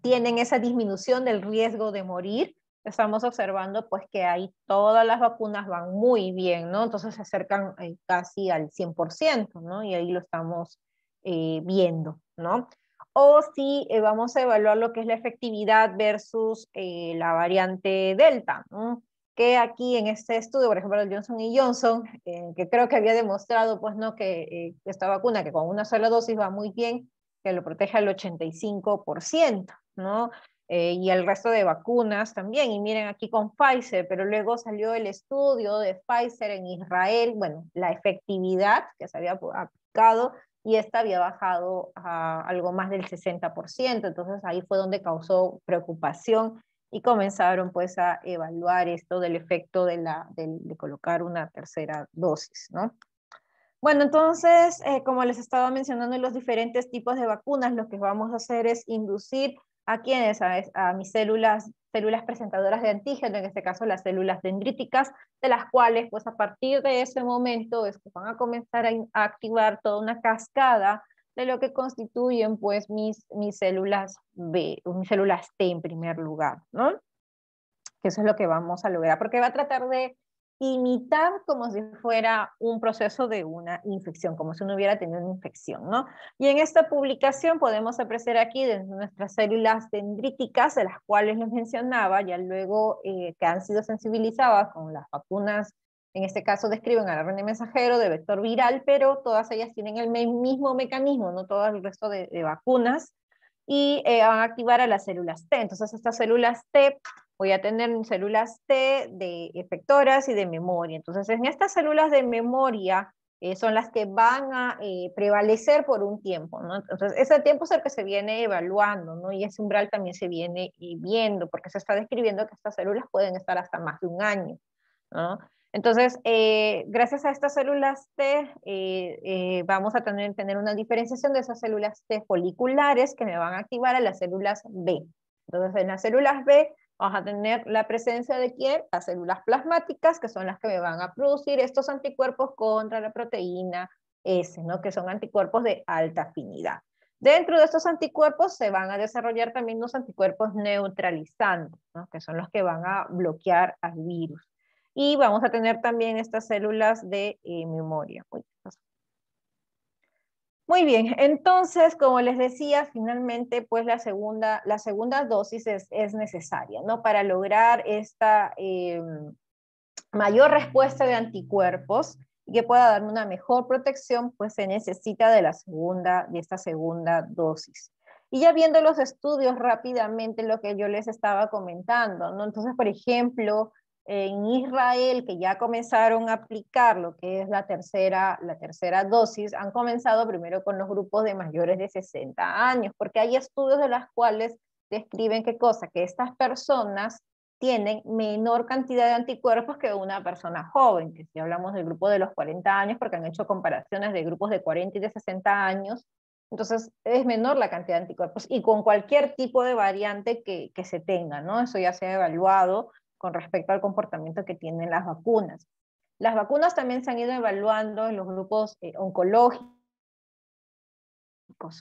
tienen esa disminución del riesgo de morir, estamos observando pues que ahí todas las vacunas van muy bien, ¿no? Entonces se acercan eh, casi al 100%, ¿no? Y ahí lo estamos viendo, ¿no? o si eh, vamos a evaluar lo que es la efectividad versus eh, la variante delta, que aquí en este estudio, por ejemplo, el Johnson y Johnson, eh, que creo que había demostrado pues, ¿no? que esta vacuna, que con una sola dosis va muy bien, que lo protege al 85%, ¿no? y el resto de vacunas también. Y miren aquí con Pfizer, pero luego salió el estudio de Pfizer en Israel, bueno, la efectividad que se había aplicado y esta había bajado a algo más del 60%, entonces ahí fue donde causó preocupación y comenzaron pues a evaluar esto del efecto de, la, de, colocar una tercera dosis, ¿no? Bueno, entonces, eh, como les estaba mencionando, los diferentes tipos de vacunas, lo que vamos a hacer es inducir ¿A quiénes? A, mis células, células presentadoras de antígeno, en este caso las células dendríticas, de las cuales pues a partir de ese momento es que van a comenzar a, activar toda una cascada de lo que constituyen pues mis, mis células B, mis células T en primer lugar, ¿no? Que eso es lo que vamos a lograr, porque va a tratar de imitar como si fuera un proceso de una infección, como si uno hubiera tenido una infección, ¿no? Y en esta publicación podemos apreciar aquí desde nuestras células dendríticas, de las cuales les mencionaba, ya luego eh, que han sido sensibilizadas con las vacunas, en este caso describen al ARN mensajero de vector viral, pero todas ellas tienen el mismo mecanismo, no todo el resto de, vacunas, y eh, van a activar a las células T. Entonces estas células T voy a tener células T de efectoras y de memoria. Entonces, en estas células de memoria eh, son las que van a eh, prevalecer por un tiempo, Entonces, ese tiempo es el que se viene evaluando, ¿no? Y ese umbral también se viene eh, viendo, porque se está describiendo que estas células pueden estar hasta más de un año, Entonces, gracias a estas células T, vamos a tener, tener, una diferenciación de esas células T foliculares que me van a activar a las células B. Entonces, en las células B Vamos a tener la presencia de quién? Las células plasmáticas, que son las que me van a producir estos anticuerpos contra la proteína S, ¿no? que son anticuerpos de alta afinidad. Dentro de estos anticuerpos se van a desarrollar también los anticuerpos neutralizantes, ¿no? que son los que van a bloquear al virus. Y vamos a tener también estas células de eh, memoria. Muy bien, entonces, como les decía, finalmente, pues la segunda, dosis es, necesaria, ¿no? Para lograr esta eh, mayor respuesta de anticuerpos y que pueda dar una mejor protección, pues se necesita de la segunda, de esta segunda dosis. Y ya viendo los estudios rápidamente, lo que yo les estaba comentando, ¿no? Entonces, por ejemplo, en Israel, que ya comenzaron a aplicar lo que es la tercera, la tercera dosis, han comenzado primero con los grupos de mayores de 60 años, porque hay estudios de los cuales describen qué cosa, que estas personas tienen menor cantidad de anticuerpos que una persona joven, que si hablamos del grupo de los 40 años, porque han hecho comparaciones de grupos de 40 y de 60 años, entonces es menor la cantidad de anticuerpos y con cualquier tipo de variante que, que se tenga, ¿no? Eso ya se ha evaluado con respecto al comportamiento que tienen las vacunas. Las vacunas también se han ido evaluando en los grupos eh, oncológicos,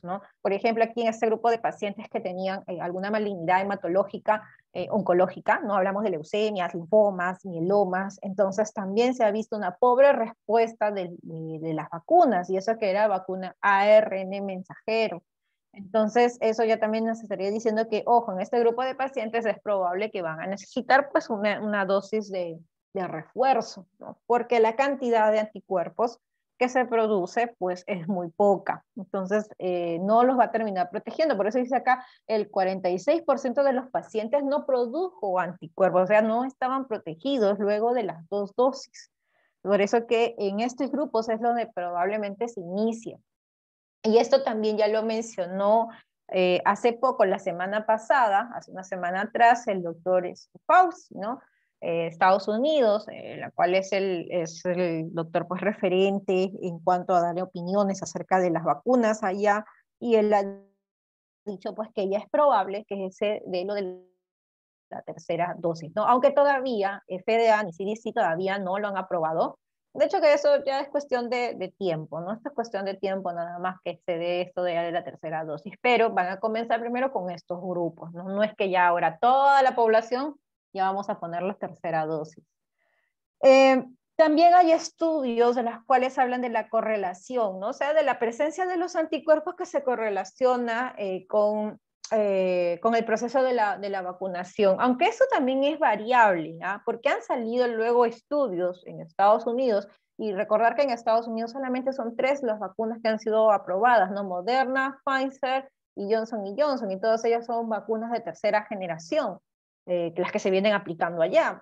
¿no? Por ejemplo, aquí en este grupo de pacientes que tenían eh, alguna malignidad hematológica eh, oncológica, no hablamos de leucemias, linfomas, mielomas, entonces también se ha visto una pobre respuesta de las vacunas, y eso que era vacuna ARN mensajero. Entonces, eso ya también nos estaría diciendo que, ojo, en este grupo de pacientes es probable que van a necesitar pues una, una dosis de, de refuerzo, porque la cantidad de anticuerpos que se produce pues es muy poca. Entonces, eh, no los va a terminar protegiendo. Por eso dice acá, el 46% de los pacientes no produjo anticuerpos, o sea, no estaban protegidos luego de las dos dosis. Por eso que en estos grupos es donde probablemente se inicia y esto también ya lo mencionó eh, hace poco, la semana pasada, hace una semana atrás, el doctor este, Fauci, ¿no? Eh, Estados Unidos, eh, la cual es el, el doctor pues referente en cuanto a darle opiniones acerca de las vacunas allá, y él ha dicho pues que ya es probable que ese de lo de la tercera dosis, ¿no? Aunque todavía FDA ni CDC todavía no lo han aprobado, de hecho que eso ya es cuestión de, tiempo, ¿no? es cuestión de tiempo nada más que se dé esto de, la tercera dosis, pero van a comenzar primero con estos grupos, ¿no? No es que ya ahora toda la población ya vamos a poner la tercera dosis. Eh, también hay estudios en los cuales hablan de la correlación, ¿no? o sea, de la presencia de los anticuerpos que se correlaciona eh, con eh, con el proceso de la, vacunación, aunque eso también es variable, ¿ah? porque han salido luego estudios en Estados Unidos, y recordar que en Estados Unidos solamente son tres las vacunas que han sido aprobadas, ¿no? Moderna, Pfizer y Johnson y Johnson, y todas ellas son vacunas de tercera generación, eh, las que se vienen aplicando allá.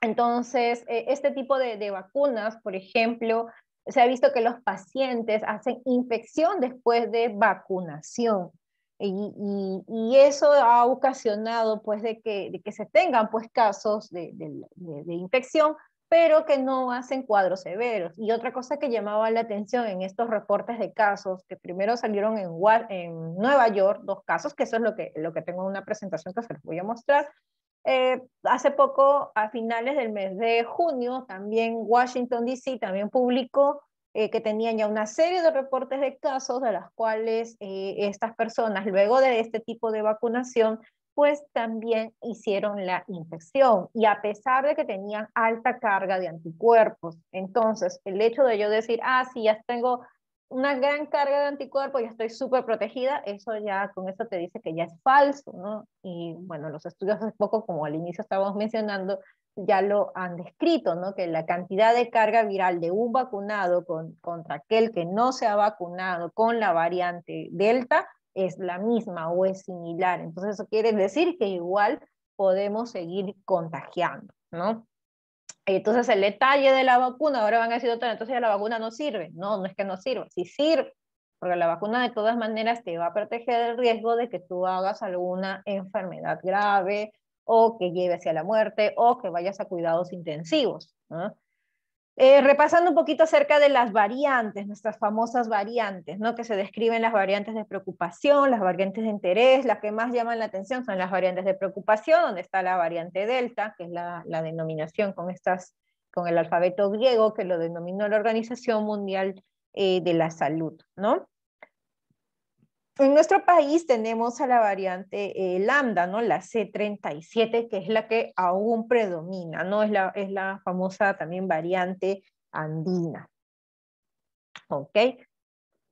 Entonces, e, este tipo de vacunas, por ejemplo, se ha visto que los pacientes hacen infección después de vacunación. Y, eso ha ocasionado pues de que, de que se tengan pues casos de, de, infección, pero que no hacen cuadros severos. Y otra cosa que llamaba la atención en estos reportes de casos, que primero salieron en, en Nueva York, dos casos, que eso es lo que, lo que tengo en una presentación que se los voy a mostrar. Eh, hace poco, a finales del mes de junio, también Washington, D.C., también publicó eh, que tenían ya una serie de reportes de casos de las cuales eh, estas personas, luego de este tipo de vacunación, pues también hicieron la infección y a pesar de que tenían alta carga de anticuerpos. Entonces, el hecho de yo decir, ah, sí, ya tengo una gran carga de anticuerpos, ya estoy súper protegida, eso ya con eso te dice que ya es falso, ¿no? Y bueno, los estudios hace poco, como al inicio estábamos mencionando, ya lo han descrito, ¿no? Que la cantidad de carga viral de un vacunado con, contra aquel que no se ha vacunado con la variante Delta es la misma o es similar. Entonces eso quiere decir que igual podemos seguir contagiando, ¿no? Entonces el detalle de la vacuna, ahora van a decir, doctor, entonces la vacuna no sirve. No, no es que no sirva, sí sirve, porque la vacuna de todas maneras te va a proteger del riesgo de que tú hagas alguna enfermedad grave o que lleve hacia la muerte o que vayas a cuidados intensivos. Eh, repasando un poquito acerca de las variantes, nuestras famosas variantes, ¿no? que se describen las variantes de preocupación, las variantes de interés, las que más llaman la atención son las variantes de preocupación, donde está la variante delta, que es la, denominación con, estas, con el alfabeto griego que lo denominó la Organización Mundial eh, de la Salud. ¿no? en nuestro país tenemos a la variante eh, lambda, ¿no? La C37, que es la que aún predomina, ¿no? Es la, es la famosa también variante andina. ¿Ok?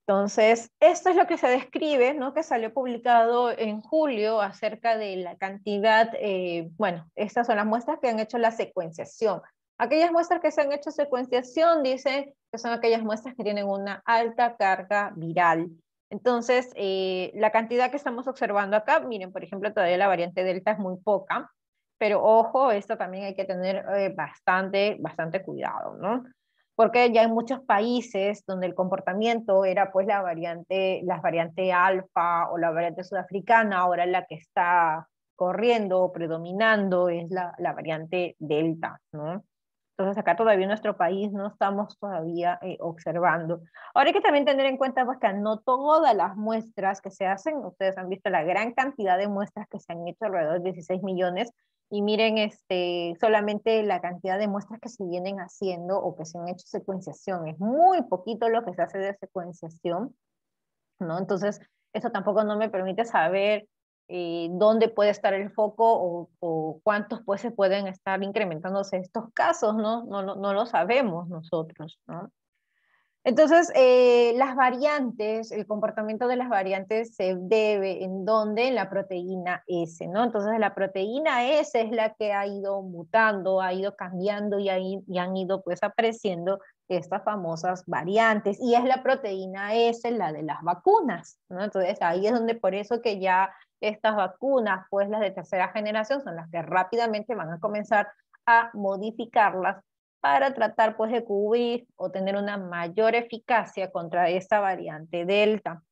Entonces, esto es lo que se describe, ¿no? que salió publicado en julio acerca de la cantidad, eh, bueno, estas son las muestras que han hecho la secuenciación. Aquellas muestras que se han hecho secuenciación dicen que son aquellas muestras que tienen una alta carga viral entonces, eh, la cantidad que estamos observando acá, miren, por ejemplo, todavía la variante delta es muy poca, pero ojo, esto también hay que tener eh, bastante, bastante cuidado, ¿no? Porque ya hay muchos países donde el comportamiento era pues la variante, la variante alfa o la variante sudafricana, ahora la que está corriendo o predominando es la, la variante delta, ¿no? Entonces acá todavía en nuestro país no estamos todavía eh, observando. Ahora hay que también tener en cuenta pues, que no todas las muestras que se hacen, ustedes han visto la gran cantidad de muestras que se han hecho, alrededor de 16 millones, y miren este, solamente la cantidad de muestras que se vienen haciendo o que se han hecho secuenciación, es muy poquito lo que se hace de secuenciación, ¿no? Entonces eso tampoco no me permite saber eh, dónde puede estar el foco o, cuántos pues se pueden estar incrementándose estos casos, ¿no? No, lo sabemos nosotros, ¿no? Entonces, eh, las variantes, el comportamiento de las variantes se debe en dónde, en la proteína S, ¿no? Entonces, la proteína S es la que ha ido mutando, ha ido cambiando y, han ido pues apareciendo estas famosas variantes. Y es la proteína S, la de las vacunas, ¿no? Entonces, ahí es donde por eso que ya estas vacunas, pues las de tercera generación son las que rápidamente van a comenzar a modificarlas para tratar pues de cubrir o tener una mayor eficacia contra esta variante delta.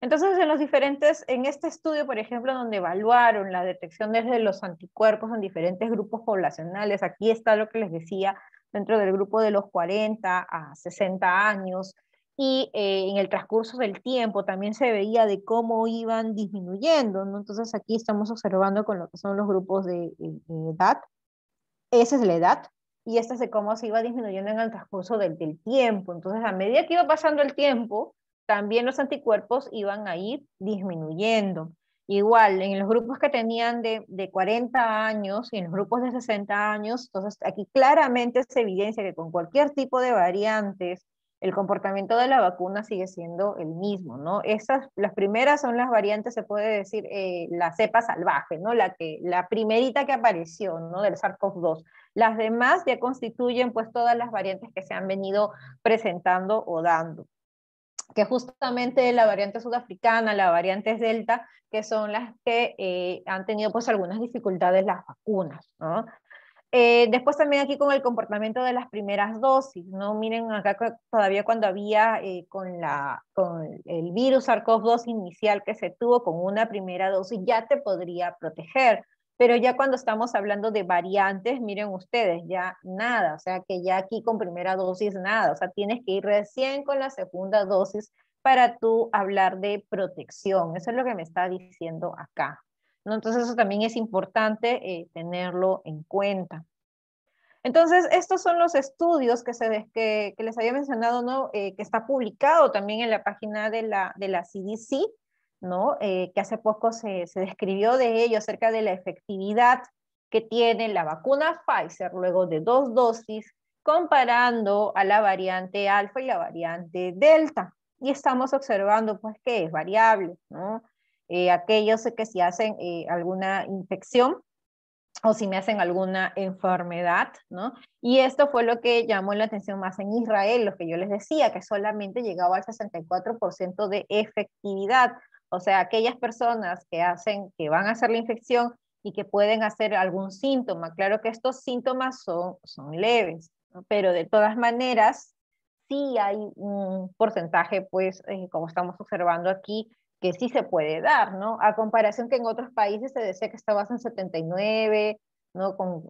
Entonces, en los diferentes, en este estudio, por ejemplo, donde evaluaron la detección de los anticuerpos en diferentes grupos poblacionales, aquí está lo que les decía, dentro del grupo de los 40 a 60 años, y eh, en el transcurso del tiempo también se veía de cómo iban disminuyendo, Entonces aquí estamos observando con lo que son los grupos de, edad, esa es la edad, y esta es de cómo se iba disminuyendo en el transcurso del, tiempo. Entonces a medida que iba pasando el tiempo, también los anticuerpos iban a ir disminuyendo. Igual, en los grupos que tenían de, de 40 años y en los grupos de 60 años, entonces aquí claramente se evidencia que con cualquier tipo de variantes, el comportamiento de la vacuna sigue siendo el mismo, ¿no? Esas, las primeras son las variantes, se puede decir, eh, la cepa salvaje, ¿no? La, que, la primerita que apareció, ¿no? Del SARS-CoV-2. Las demás ya constituyen, pues, todas las variantes que se han venido presentando o dando que justamente la variante sudafricana, la variante delta, que son las que eh, han tenido pues algunas dificultades las vacunas, ¿no? Eh, después también aquí con el comportamiento de las primeras dosis, ¿no? Miren acá todavía cuando había eh, con, con el virus SARS-CoV-2 inicial que se tuvo con una primera dosis ya te podría proteger, pero ya cuando estamos hablando de variantes, miren ustedes, ya nada, o sea que ya aquí con primera dosis nada, o sea tienes que ir recién con la segunda dosis para tú hablar de protección, eso es lo que me está diciendo acá. Entonces eso también es importante eh, tenerlo en cuenta. Entonces, estos son los estudios que, se, que, les había mencionado, ¿no? Eh, que está publicado también en la página de la, de la CDC, ¿no? Eh, que hace poco se, se describió de ello acerca de la efectividad que tiene la vacuna Pfizer luego de dos dosis, comparando a la variante alfa y la variante delta. Y estamos observando pues que es variable, ¿no? Eh, aquellos que si hacen eh, alguna infección o si me hacen alguna enfermedad, ¿no? Y esto fue lo que llamó la atención más en Israel, lo que yo les decía, que solamente llegaba al 64% de efectividad. O sea, aquellas personas que hacen, que van a hacer la infección y que pueden hacer algún síntoma. Claro que estos síntomas son, son leves, pero de todas maneras sí hay un porcentaje, pues, eh, como estamos observando aquí, que sí se puede dar, ¿no? A comparación que en otros países se decía que estabas en 79, ¿no? Con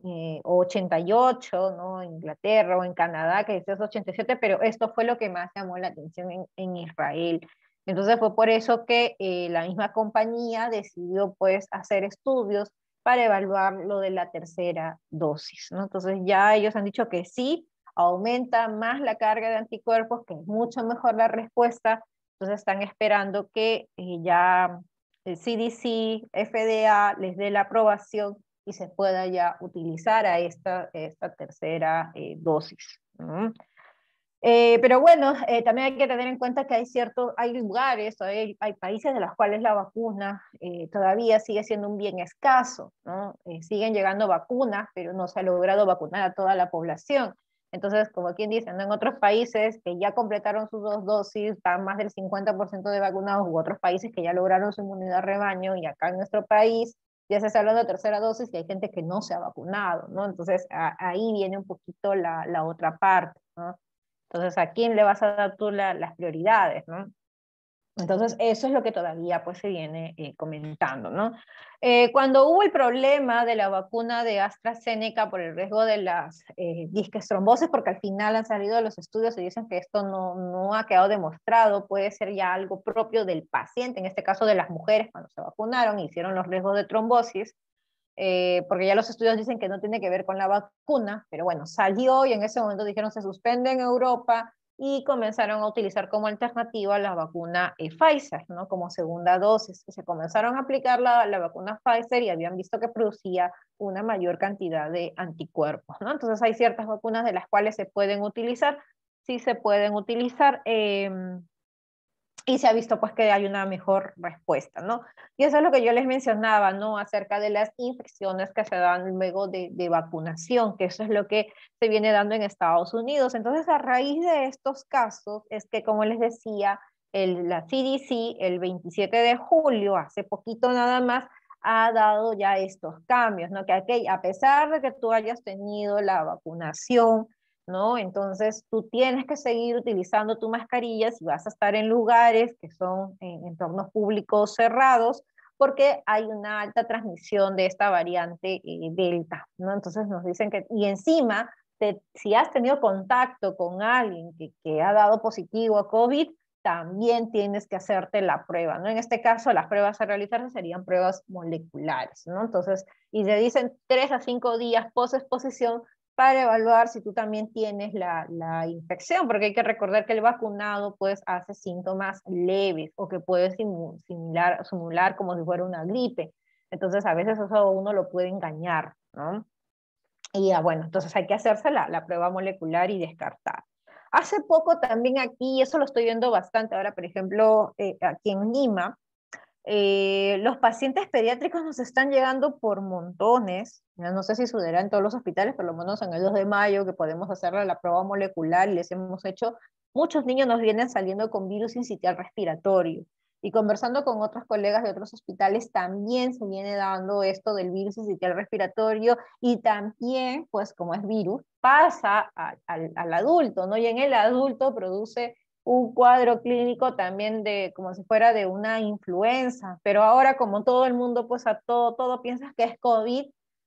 88, eh, ¿no? En Inglaterra o en Canadá, que decías 87, pero esto fue lo que más llamó la atención en, Israel. Entonces fue por eso que eh, la misma compañía decidió pues hacer estudios para evaluar lo de la tercera dosis, ¿no? Entonces ya ellos han dicho que sí, aumenta más la carga de anticuerpos, que es mucho mejor la respuesta entonces están esperando que eh, ya el CDC, FDA les dé la aprobación y se pueda ya utilizar a esta, tercera eh, dosis. Eh, pero bueno, también hay que tener en cuenta que hay ciertos, lugares, hay, países de los cuales la vacuna todavía sigue siendo un bien escaso, siguen llegando vacunas, pero no se ha logrado vacunar a toda la población. Entonces, como quien dice, ¿no? en otros países que ya completaron sus dos dosis, están más del 50% de vacunados, u otros países que ya lograron su inmunidad rebaño, y acá en nuestro país ya se está hablando de tercera dosis y hay gente que no se ha vacunado, ¿no? Entonces, ahí viene un poquito la, otra parte, ¿no? Entonces, ¿a quién le vas a dar tú las prioridades, ¿no? Entonces, eso es lo que todavía pues, se viene eh, comentando. ¿no? Eh, cuando hubo el problema de la vacuna de AstraZeneca por el riesgo de las eh, disques trombosis, porque al final han salido los estudios y dicen que esto no, ha quedado demostrado, puede ser ya algo propio del paciente, en este caso de las mujeres cuando se vacunaron, hicieron los riesgos de trombosis, porque ya los estudios dicen que no tiene que ver con la vacuna, pero bueno, salió y en ese momento dijeron se suspende en Europa, y comenzaron a utilizar como alternativa la vacuna eh, Pfizer, ¿no? como segunda dosis. Se comenzaron a aplicar la, la, vacuna Pfizer y habían visto que producía una mayor cantidad de anticuerpos. ¿no? Entonces hay ciertas vacunas de las cuales se pueden utilizar, sí se pueden utilizar. Eh, y se ha visto pues que hay una mejor respuesta, ¿no? Y eso es lo que yo les mencionaba, ¿no? Acerca de las infecciones que se dan luego de, vacunación, que eso es lo que se viene dando en Estados Unidos. Entonces, a raíz de estos casos, es que, como les decía, el, la CDC el 27 de julio, hace poquito nada más, ha dado ya estos cambios, ¿no? Que a pesar de que tú hayas tenido la vacunación, ¿no? Entonces tú tienes que seguir utilizando tu mascarilla si vas a estar en lugares que son en entornos públicos cerrados, porque hay una alta transmisión de esta variante eh, Delta, ¿no? Entonces nos dicen que, y encima, si has tenido contacto con alguien que, ha dado positivo a COVID, también tienes que hacerte la prueba, ¿no? En este caso, las pruebas a realizarse serían pruebas moleculares, ¿no? Entonces, y te dicen tres a cinco días post exposición para evaluar si tú también tienes la, infección, porque hay que recordar que el vacunado pues hace síntomas leves o que puede simular, simular como si fuera una gripe. Entonces a veces eso uno lo puede engañar, ¿no? Y bueno, entonces hay que hacerse la, prueba molecular y descartar. Hace poco también aquí, eso lo estoy viendo bastante ahora, por ejemplo, eh, aquí en Lima, eh, los pacientes pediátricos nos están llegando por montones. No sé si sucederá en todos los hospitales, por lo menos en el 2 de mayo, que podemos hacer la prueba molecular, les hemos hecho. Muchos niños nos vienen saliendo con virus incitial respiratorio. Y conversando con otros colegas de otros hospitales, también se viene dando esto del virus incitial respiratorio y también, pues como es virus, pasa al adulto, ¿no? Y en el adulto produce un cuadro clínico también de como si fuera de una influenza, pero ahora como todo el mundo pues a todo todo piensas que es COVID,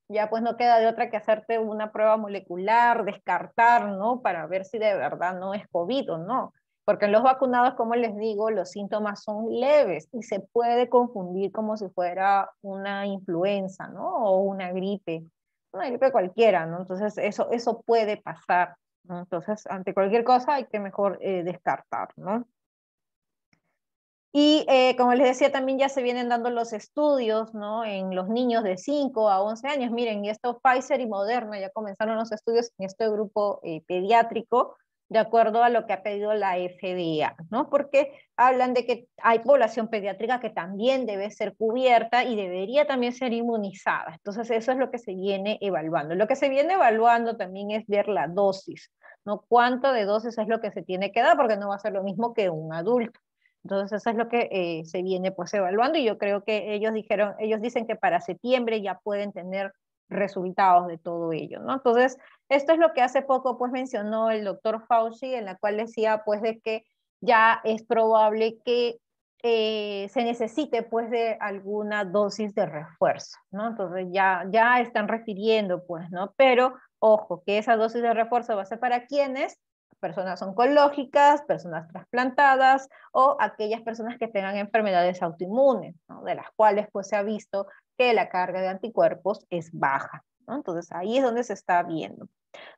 ya pues no queda de otra que hacerte una prueba molecular, descartar, ¿no? Para ver si de verdad no es COVID o no. Porque en los vacunados, como les digo, los síntomas son leves y se puede confundir como si fuera una influenza, ¿no? O una gripe, una gripe cualquiera, ¿no? Entonces eso, eso puede pasar. Entonces, ante cualquier cosa hay que mejor eh, descartar, ¿no? Y eh, como les decía, también ya se vienen dando los estudios ¿no? en los niños de 5 a 11 años. Miren, y esto Pfizer y Moderna ya comenzaron los estudios en este grupo eh, pediátrico de acuerdo a lo que ha pedido la FDA, ¿no? Porque hablan de que hay población pediátrica que también debe ser cubierta y debería también ser inmunizada. Entonces, eso es lo que se viene evaluando. Lo que se viene evaluando también es ver la dosis, ¿no? Cuánto de dosis es lo que se tiene que dar, porque no va a ser lo mismo que un adulto. Entonces, eso es lo que eh, se viene pues evaluando y yo creo que ellos dijeron, ellos dicen que para septiembre ya pueden tener resultados de todo ello, ¿no? Entonces, esto es lo que hace poco pues mencionó el doctor Fauci, en la cual decía pues de que ya es probable que eh, se necesite pues de alguna dosis de refuerzo, ¿no? Entonces ya, ya están refiriendo pues, ¿no? Pero ojo, que esa dosis de refuerzo va a ser para quienes personas oncológicas, personas trasplantadas o aquellas personas que tengan enfermedades autoinmunes, ¿no? de las cuales pues se ha visto que la carga de anticuerpos es baja. ¿no? Entonces ahí es donde se está viendo.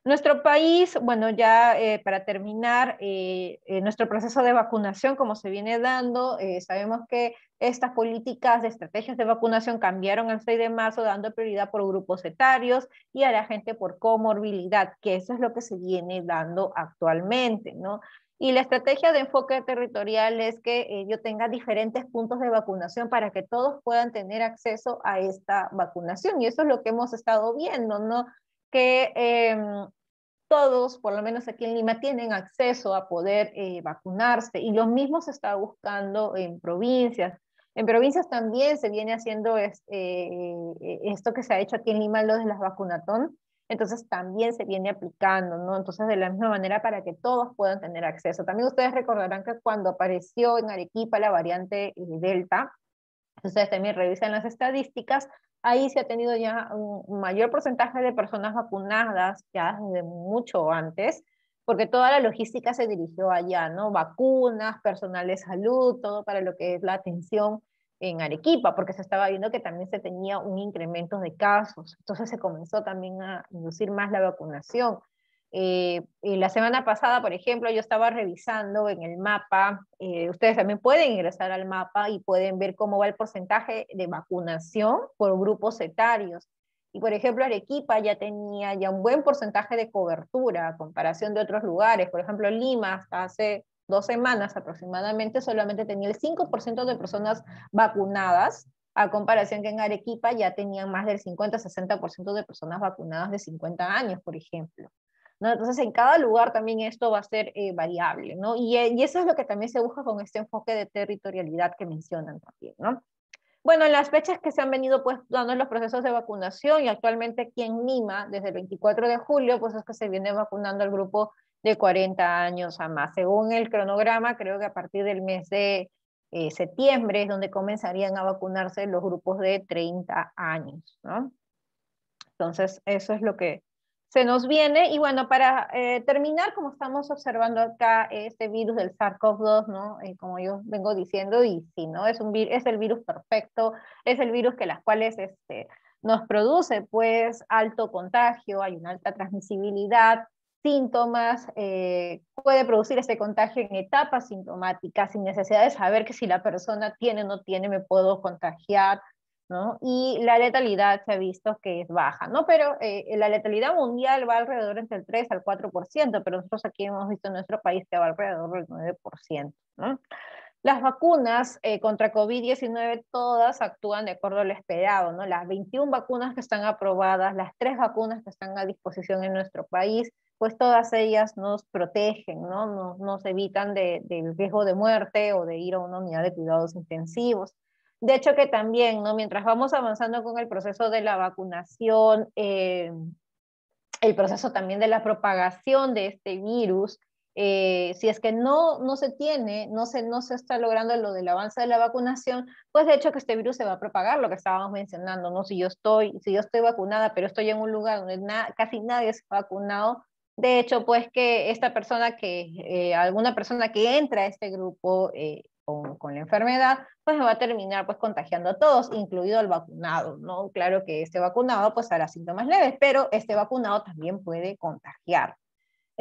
Nuestro país, bueno, ya eh, para terminar, eh, eh, nuestro proceso de vacunación, como se viene dando, sabemos que estas políticas de estrategias de vacunación cambiaron el 6 de marzo, dando prioridad por grupos etarios y a la gente por comorbilidad, que eso es lo que se viene dando actualmente, ¿no? Y la estrategia de enfoque territorial es que eh, yo tenga diferentes puntos de vacunación para que todos puedan tener acceso a esta vacunación. Y eso es lo que hemos estado viendo, ¿no? Que em, todos, por lo menos aquí en Lima, tienen acceso a poder eh, vacunarse. Y lo mismo se está buscando en provincias. En provincias también se viene haciendo eh, esto que se ha hecho aquí en Lima, lo de las vacunatón entonces también se viene aplicando, ¿no? Entonces, de la misma manera para que todos puedan tener acceso. También ustedes recordarán que cuando apareció en Arequipa la variante eh, Delta, ustedes también revisan las estadísticas, ahí se ha tenido ya un mayor porcentaje de personas vacunadas ya desde mucho antes, porque toda la logística se dirigió allá, ¿no? Vacunas, personal de salud, todo para lo que es la atención en Arequipa, porque se estaba viendo que también se tenía un incremento de casos. Entonces se comenzó también a inducir más la vacunación. Eh, eh, la semana pasada, por ejemplo, yo estaba revisando en el mapa, eh, ustedes también pueden ingresar al mapa y pueden ver cómo va el porcentaje de vacunación por grupos etarios. Y por ejemplo, Arequipa ya tenía ya un buen porcentaje de cobertura a comparación de otros lugares. Por ejemplo, Lima hasta hace dos semanas aproximadamente, solamente tenía el 5% de personas vacunadas, a comparación que en Arequipa ya tenían más del 50-60% de personas vacunadas de 50 años, por ejemplo. ¿No? Entonces, en cada lugar también esto va a ser eh, variable, ¿no? Eh, y, eso es lo que también se busca con este enfoque de territorialidad que mencionan también, ¿no? Bueno, en las fechas que se han venido pues, dando en los procesos de vacunación, y actualmente aquí en Lima, desde el 24 de julio, pues es que se viene vacunando el grupo de 40 años a más. Según el cronograma, creo que a partir del mes de eh, septiembre es donde comenzarían a vacunarse los grupos de 30 años. Entonces, eso es lo que se nos viene. Y bueno, para eh, terminar, como estamos observando acá este virus del SARS-CoV-2, 2 eh, como yo vengo diciendo, y si no, es, un es el virus perfecto, es el virus que las cuales... Este, nos produce pues alto contagio, hay una alta transmisibilidad, síntomas, eh, puede producir ese contagio en etapas sintomáticas, sin necesidad de saber que si la persona tiene o no tiene, me puedo contagiar, ¿no? Y la letalidad se ha visto que es baja, ¿no? Pero eh, la letalidad mundial va alrededor entre el 3 al 4%, pero nosotros aquí hemos visto en nuestro país que va alrededor del 9%, ¿no? Las vacunas eh, contra COVID-19 todas actúan de acuerdo a lo esperado, ¿no? Las 21 vacunas que están aprobadas, las 3 vacunas que están a disposición en nuestro país, pues todas ellas nos protegen, ¿no? nos, nos evitan de, del riesgo de muerte o de ir a una unidad de cuidados intensivos. De hecho que también, ¿no? mientras vamos avanzando con el proceso de la vacunación, eh, el proceso también de la propagación de este virus, eh, si es que no, no se tiene, no se, no se está logrando lo del avance de la vacunación, pues de hecho que este virus se va a propagar, lo que estábamos mencionando, ¿no? Si yo estoy, si yo estoy vacunada, pero estoy en un lugar donde casi nadie se ha vacunado, de hecho, pues que esta persona que, eh, alguna persona que entra a este grupo eh, con, la enfermedad, pues va a terminar pues contagiando a todos, incluido al vacunado, ¿no? Claro que este vacunado pues hará síntomas leves, pero este vacunado también puede contagiar.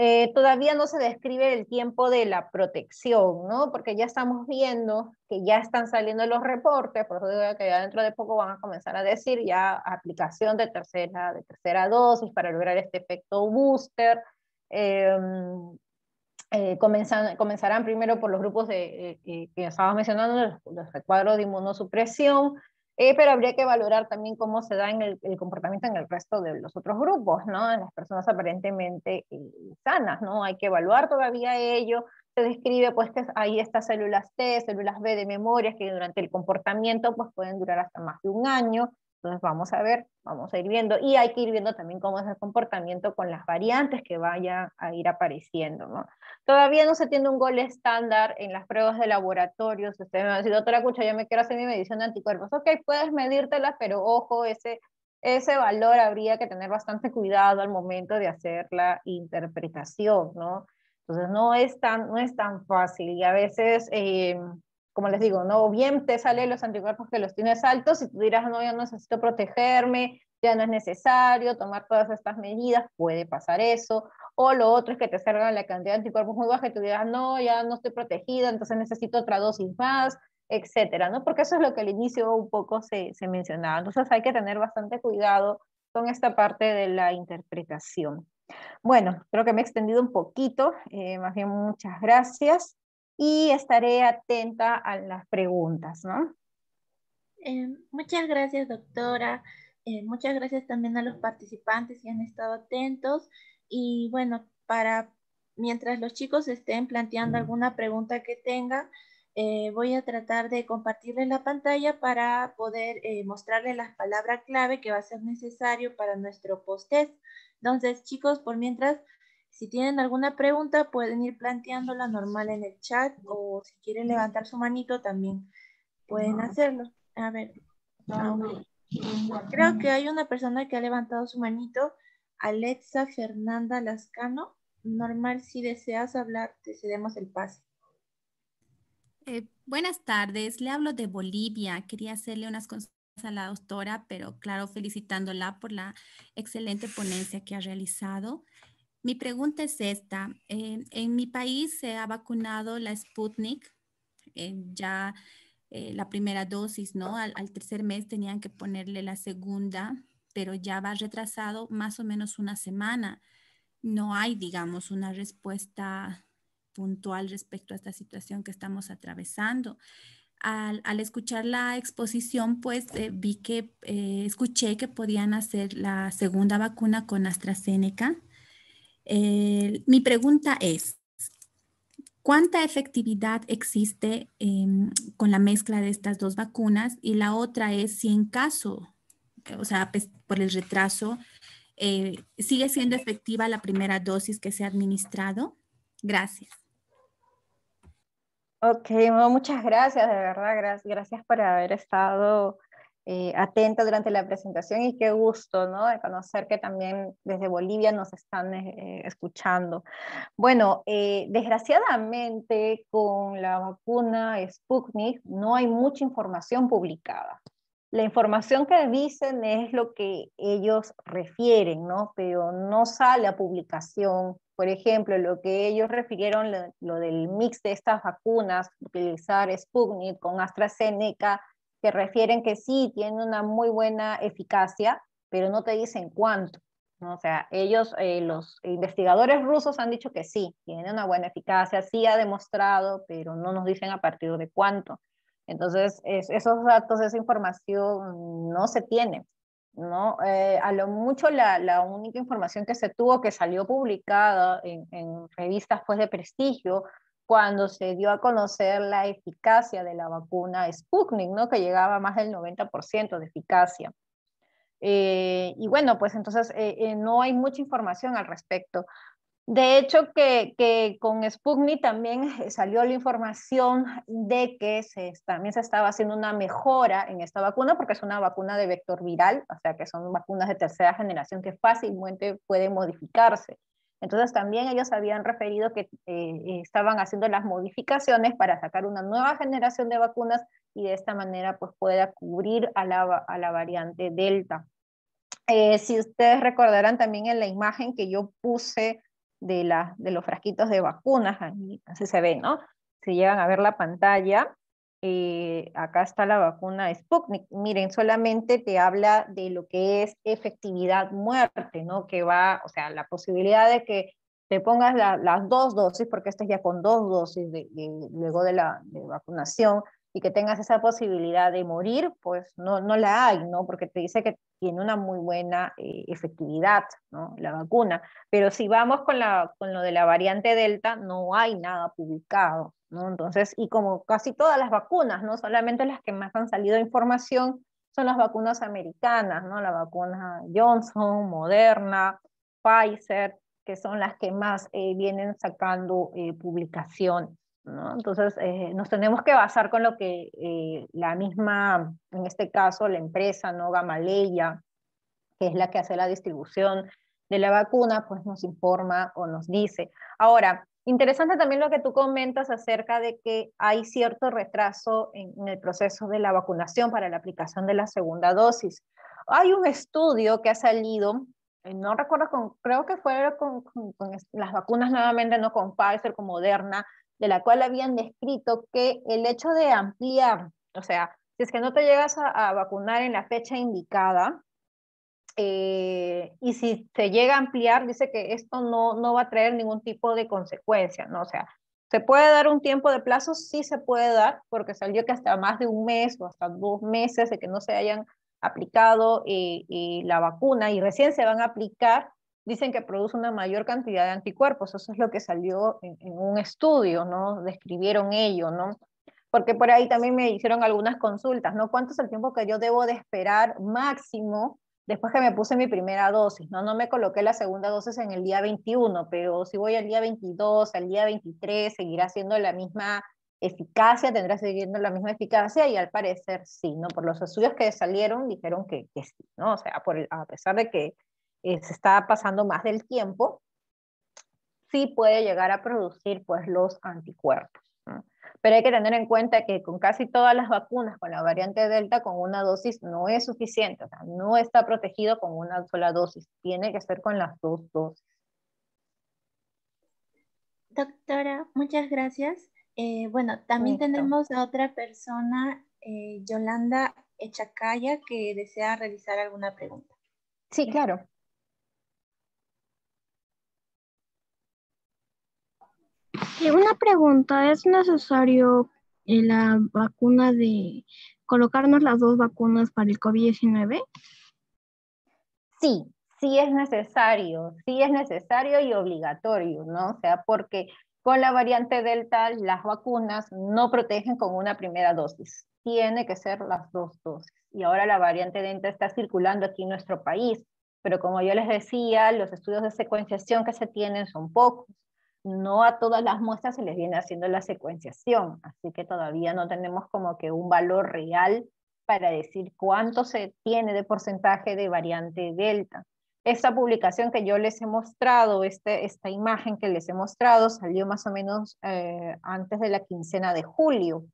Eh, todavía no se describe el tiempo de la protección, Porque ya estamos viendo que ya están saliendo los reportes, por eso digo que ya dentro de poco van a comenzar a decir ya aplicación de tercera, de tercera dosis para lograr este efecto booster. Em, eh, comenzarán primero por los grupos de, eh, que estaba mencionando, los, los recuadros de inmunosupresión, eh, pero habría que valorar también cómo se da en el, comportamiento en el resto de los otros grupos, ¿no? En las personas aparentemente eh, sanas, ¿no? Hay que evaluar todavía ello. Se describe pues que hay estas células T, células B de memoria, que durante el comportamiento pues pueden durar hasta más de un año. Entonces vamos a ver, vamos a ir viendo y hay que ir viendo también cómo es el comportamiento con las variantes que vayan a ir apareciendo. ¿no? Todavía no se tiene un gol estándar en las pruebas de laboratorio. Si usted me va a decir, doctora Cucha, yo me quiero hacer mi medición de anticuerpos. Ok, puedes medírtelas, pero ojo, ese, ese valor habría que tener bastante cuidado al momento de hacer la interpretación. ¿no? Entonces no es tan, no es tan fácil y a veces... Eh, como les digo, ¿no? O bien te salen los anticuerpos que los tienes altos y tú dirás, no, no necesito protegerme, ya no es necesario tomar todas estas medidas, puede pasar eso. O lo otro es que te salgan la cantidad de anticuerpos muy baja y tú dirás, no, ya no estoy protegida, entonces necesito otra dosis más, etcétera, ¿no? Porque eso es lo que al inicio un poco se, se mencionaba. Entonces hay que tener bastante cuidado con esta parte de la interpretación. Bueno, creo que me he extendido un poquito, eh, más bien muchas gracias y estaré atenta a las preguntas, ¿no? Em, muchas gracias, doctora. Eh, muchas gracias también a los participantes que han estado atentos. Y bueno, para mientras los chicos estén planteando alguna pregunta que tengan, eh, voy a tratar de compartirles la pantalla para poder eh, mostrarles las palabras clave que va a ser necesario para nuestro post-test. Entonces, chicos, por mientras si tienen alguna pregunta, pueden ir planteándola normal en el chat o si quieren levantar su manito también pueden hacerlo. A ver, creo que hay una persona que ha levantado su manito, Alexa Fernanda Lascano. Normal, si deseas hablar, te cedemos el pase. Eh, buenas tardes, le hablo de Bolivia. Quería hacerle unas consultas a la doctora, pero claro, felicitándola por la excelente ponencia que ha realizado. Mi pregunta es esta. Eh, en mi país se ha vacunado la Sputnik, eh, ya eh, la primera dosis, ¿no? Al, tercer mes tenían que ponerle la segunda, pero ya va retrasado más o menos una semana. No hay, digamos, una respuesta puntual respecto a esta situación que estamos atravesando. al escuchar la exposición, pues vi que, escuché que podían hacer la segunda vacuna con AstraZeneca eh, mi pregunta es, ¿cuánta efectividad existe em, con la mezcla de estas dos vacunas? Y la otra es si en caso, o sea, pues, por el retraso, eh, ¿sigue siendo efectiva la primera dosis que se ha administrado? Gracias. Ok, muchas gracias, de verdad, gracias, gracias por haber estado eh, atenta durante la presentación y qué gusto, ¿no? De conocer que también desde Bolivia nos están eh, escuchando. Bueno, eh, desgraciadamente con la vacuna Sputnik no hay mucha información publicada. La información que dicen es lo que ellos refieren, ¿no? Pero no sale a publicación. Por ejemplo, lo que ellos refirieron, lo, lo del mix de estas vacunas, utilizar Sputnik con AstraZeneca, que refieren que sí, tiene una muy buena eficacia, pero no te dicen cuánto. ¿no? O sea, ellos, eh, los investigadores rusos han dicho que sí, tiene una buena eficacia, sí ha demostrado, pero no nos dicen a partir de cuánto. Entonces, esos datos, esa información no se tiene. ¿no? Eh, a lo mucho la, única información que se tuvo que salió publicada en, en revistas pues, de prestigio cuando se dio a conocer la eficacia de la vacuna Sputnik, ¿no? que llegaba a más del 90% de eficacia. Eh, y bueno, pues entonces eh, eh, no hay mucha información al respecto. De hecho, que, con Sputnik también salió la información de que se, también se estaba haciendo una mejora en esta vacuna, porque es una vacuna de vector viral, o sea que son vacunas de tercera generación que fácilmente pueden modificarse. Entonces también ellos habían referido que eh, estaban haciendo las modificaciones para sacar una nueva generación de vacunas y de esta manera pues pueda cubrir a la, variante Delta. Eh, si ustedes recordarán también en la imagen que yo puse de, de los frasquitos de vacunas, así se ve, ¿no? Si llegan a ver la pantalla, eh, acá está la vacuna Sputnik. Miren, solamente te habla de lo que es efectividad muerte, ¿no? Que va, o sea, la posibilidad de que te pongas las dos dosis, porque estás ya con dos dosis de, luego de la vacunación, y que tengas esa posibilidad de morir, pues no, no la hay, ¿no? Porque te dice que tiene una muy buena eh, efectividad, La vacuna. Pero si vamos con, la, con lo de la variante Delta, no hay nada publicado, ¿no? Entonces, y como casi todas las vacunas, ¿no? Solamente las que más han salido información son las vacunas americanas, ¿no? La vacuna Johnson, Moderna, Pfizer, que son las que más eh, vienen sacando eh, publicación. Entonces, eh, nos tenemos que basar con lo que eh, la misma, en este caso, la empresa, ¿no? Gamaleya, que es la que hace la distribución de la vacuna, pues nos informa o nos dice. Ahora, interesante también lo que tú comentas acerca de que hay cierto retraso en, el proceso de la vacunación para la aplicación de la segunda dosis. Hay un estudio que ha salido eh, no recuerdo, con, creo que fue con, con, las vacunas nuevamente, no con Pfizer, con Moderna, de la cual habían descrito que el hecho de ampliar, o sea, si es que no te llegas a, vacunar en la fecha indicada, eh, y si se llega a ampliar, dice que esto no, no va a traer ningún tipo de consecuencia, ¿no? O sea, ¿se puede dar un tiempo de plazo? Sí se puede dar, porque salió que hasta más de un mes o hasta dos meses de que no se hayan aplicado eh, eh, la vacuna y recién se van a aplicar, dicen que produce una mayor cantidad de anticuerpos. Eso es lo que salió en, un estudio, ¿no? Describieron ello, ¿no? Porque por ahí también me hicieron algunas consultas, ¿no? ¿Cuánto es el tiempo que yo debo de esperar máximo después que me puse mi primera dosis, ¿no? No me coloqué la segunda dosis en el día 21, pero si voy al día 22, al día 23, seguirá siendo la misma eficacia, tendrá siguiendo la misma eficacia y al parecer sí, ¿no? Por los estudios que salieron dijeron que, sí, ¿no? O sea, a pesar de que eh, se está pasando más del tiempo, sí puede llegar a producir pues los anticuerpos. Pero hay que tener en cuenta que con casi todas las vacunas con la variante Delta, con una dosis no es suficiente, o sea, no está protegido con una sola dosis, tiene que ser con las dos dosis. Doctora, muchas gracias. Eh, bueno, también tenemos a otra persona, eh, Yolanda Echacaya, que desea realizar alguna pregunta. Sí, claro. una pregunta, ¿es necesario eh, la vacuna de colocarnos las dos vacunas para el COVID-19? Sí, sí es necesario, sí es necesario y obligatorio, ¿no? O sea, porque con la variante Delta las vacunas no protegen con una primera dosis, tiene que ser las dos dosis. Y ahora la variante Delta está circulando aquí en nuestro país, pero como yo les decía, los estudios de secuenciación que se tienen son pocos no a todas las muestras se les viene haciendo la secuenciación, así que todavía no tenemos como que un valor real para decir cuánto se tiene de porcentaje de variante delta. Esta publicación que yo les he mostrado, este, esta imagen que les he mostrado, salió más o menos eh, antes de la quincena de julio,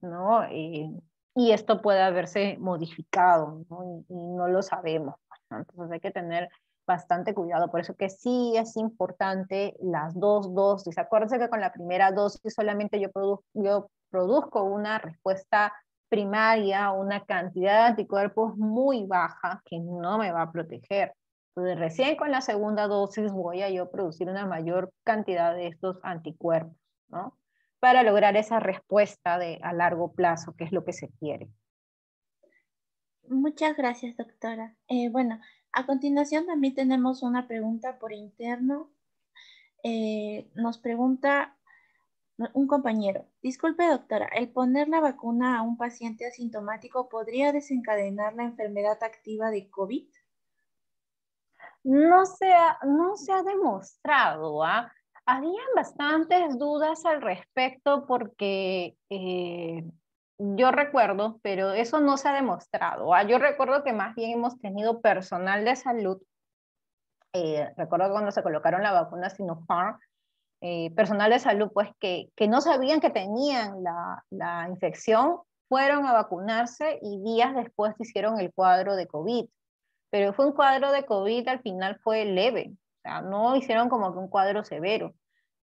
¿no? y esto puede haberse modificado, ¿no? Y, y no lo sabemos. Entonces hay que tener bastante cuidado. Por eso que sí es importante las dos dosis. Acuérdense que con la primera dosis solamente yo, yo produzco una respuesta primaria, una cantidad de anticuerpos muy baja que no me va a proteger. Entonces, recién con la segunda dosis voy a yo producir una mayor cantidad de estos anticuerpos, ¿no? Para lograr esa respuesta de, a largo plazo, que es lo que se quiere. Muchas gracias, doctora. Eh, bueno, a continuación también tenemos una pregunta por interno. Eh, nos pregunta un compañero, disculpe doctora, ¿el poner la vacuna a un paciente asintomático podría desencadenar la enfermedad activa de COVID? No se ha, no se ha demostrado. ¿ah? Habían bastantes dudas al respecto porque eh, yo recuerdo, pero eso no se ha demostrado. Ah, yo recuerdo que más bien hemos tenido personal de salud. Eh, recuerdo cuando se colocaron la vacuna Sinopharm, eh, personal de salud pues que, que no sabían que tenían la, la, infección, fueron a vacunarse y días después hicieron el cuadro de COVID. Pero fue un cuadro de COVID, al final fue leve, o sea, no hicieron como que un cuadro severo.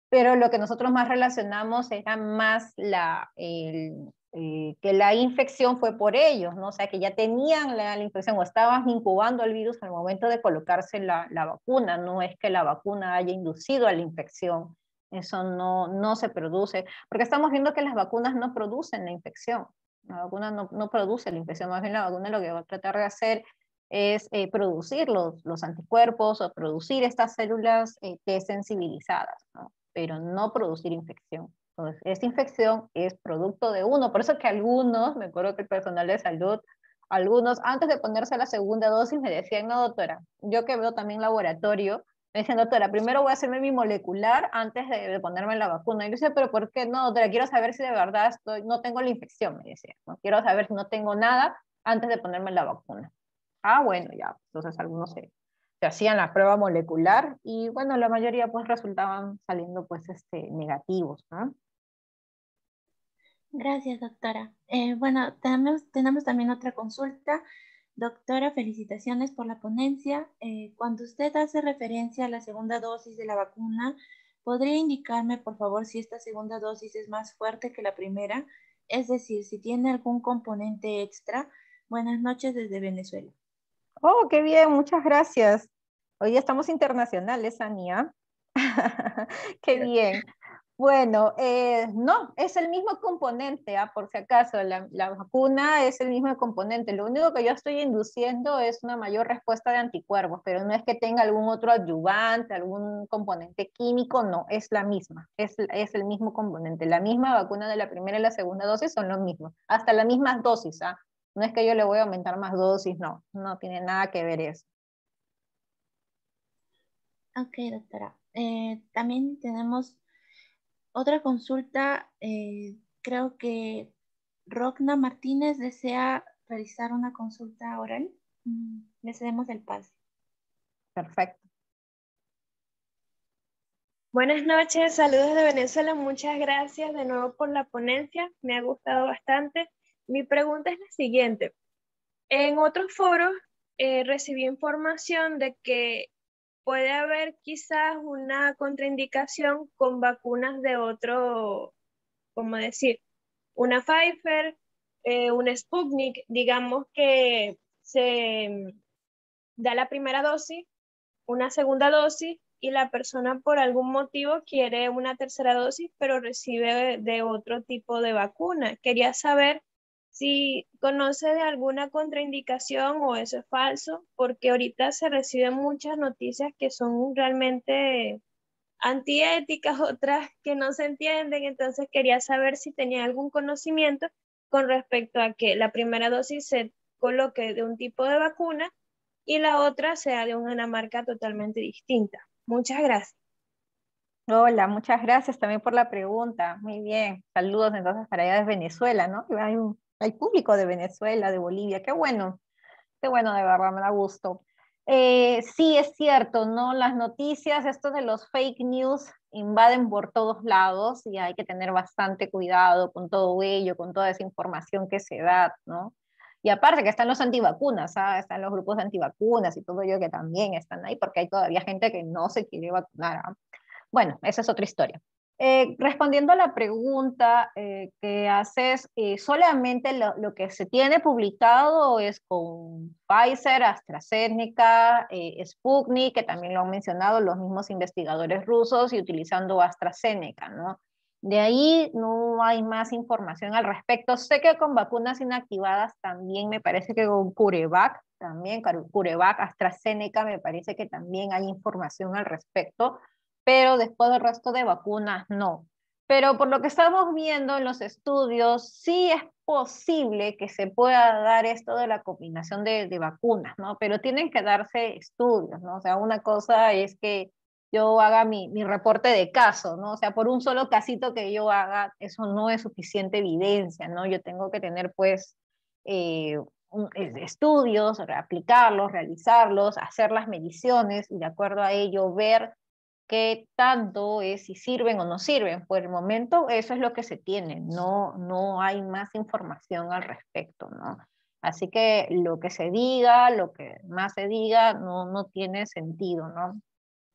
Pero lo que nosotros más relacionamos era más la, el, eh, que la infección fue por ellos, ¿no? O sea, que ya tenían la, infección o estaban incubando el virus al momento de colocarse la, vacuna, no es que la vacuna haya inducido a la infección, eso no, no se produce, porque estamos viendo que las vacunas no producen la infección, la vacuna no, no produce la infección, más bien la vacuna lo que va a tratar de hacer es eh, producir los, anticuerpos o producir estas células eh, desensibilizadas, pero no producir infección. Entonces, esta infección es producto de uno. Por eso que algunos, me acuerdo que el personal de salud, algunos antes de ponerse la segunda dosis me decían, no, doctora, yo que veo también laboratorio, me decían, doctora, primero voy a hacerme mi molecular antes de, ponerme la vacuna. Y yo decía, pero ¿por qué no, doctora? Quiero saber si de verdad estoy, no tengo la infección, me decía. ¿no? Quiero saber si no tengo nada antes de ponerme la vacuna. Ah, bueno, ya. Entonces algunos se, hacían la prueba molecular y bueno, la mayoría pues resultaban saliendo pues este, negativos. ¿no? Gracias, doctora. Eh, bueno, tenemos, también otra consulta. Doctora, felicitaciones por la ponencia. Eh, cuando usted hace referencia a la segunda dosis de la vacuna, ¿podría indicarme, por favor, si esta segunda dosis es más fuerte que la primera? Es decir, si tiene algún componente extra. Buenas noches desde Venezuela. Oh, qué bien, muchas gracias. Hoy estamos internacionales, Ania. qué bien. Bueno, eh, no, es el mismo componente, ¿ah? por si acaso, la, vacuna es el mismo componente. Lo único que yo estoy induciendo es una mayor respuesta de anticuerpos, pero no es que tenga algún otro adyuvante, algún componente químico, no, es la misma, es, el mismo componente. La misma vacuna de la primera y la segunda dosis son los mismos, hasta las mismas dosis. ¿ah? No es que yo le voy a aumentar más dosis, no, no tiene nada que ver eso. Ok, doctora. Eh, también tenemos otra consulta, eh, creo que Rocna Martínez desea realizar una consulta oral. Mm, le cedemos el pase. Perfecto. Buenas noches, saludos de Venezuela. Muchas gracias de nuevo por la ponencia. Me ha gustado bastante. Mi pregunta es la siguiente. En otros foros eh, recibí información de que puede haber quizás una contraindicación con vacunas de otro, como decir, una Pfizer, eh, una Sputnik, digamos que se da la primera dosis, una segunda dosis y la persona por algún motivo quiere una tercera dosis, pero recibe de otro tipo de vacuna. Quería saber si conoce de alguna contraindicación o eso es falso, porque ahorita se reciben muchas noticias que son realmente antiéticas, otras que no se entienden, entonces quería saber si tenía algún conocimiento con respecto a que la primera dosis se coloque de un tipo de vacuna y la otra sea de una marca totalmente distinta. Muchas gracias. Hola, muchas gracias también por la pregunta. Muy bien, saludos entonces para allá de Venezuela, ¿no? hay público de Venezuela, de Bolivia, qué bueno, qué bueno de verdad, me da gusto. Eh, sí, es cierto, ¿no? Las noticias, estos de los fake news invaden por todos lados y hay que tener bastante cuidado con todo ello, con toda esa información que se da, ¿no? Y aparte que están los antivacunas, ¿ah? están los grupos de antivacunas y todo ello que también están ahí porque hay todavía gente que no se quiere vacunar. ¿ah? Bueno, esa es otra historia. Eh, respondiendo a la pregunta eh, que haces, eh, ¿solamente lo, que se tiene publicado es con Pfizer, AstraZeneca, Sputnik, que también lo han mencionado los mismos investigadores rusos y utilizando AstraZeneca, ¿no? De ahí no hay más información al respecto. Sé que con vacunas inactivadas también, me parece que con CureVac, también CureVac, AstraZeneca, me parece que también hay información al respecto pero después del resto de vacunas no. Pero por lo que estamos viendo en los estudios, sí es posible que se pueda dar esto de la combinación de, vacunas, ¿no? Pero tienen que darse estudios, ¿no? O sea, una cosa es que yo haga mi, reporte de caso, ¿no? O sea, por un solo casito que yo haga, eso no es suficiente evidencia, ¿no? Yo tengo que tener, pues, eh, estudios, aplicarlos, realizarlos, hacer las mediciones y de acuerdo a ello ver qué tanto es, si sirven o no sirven. Por el momento eso es lo que se tiene, no, no hay más información al respecto, ¿no? Así que lo que se diga, lo que más se diga, no, no tiene sentido, ¿no?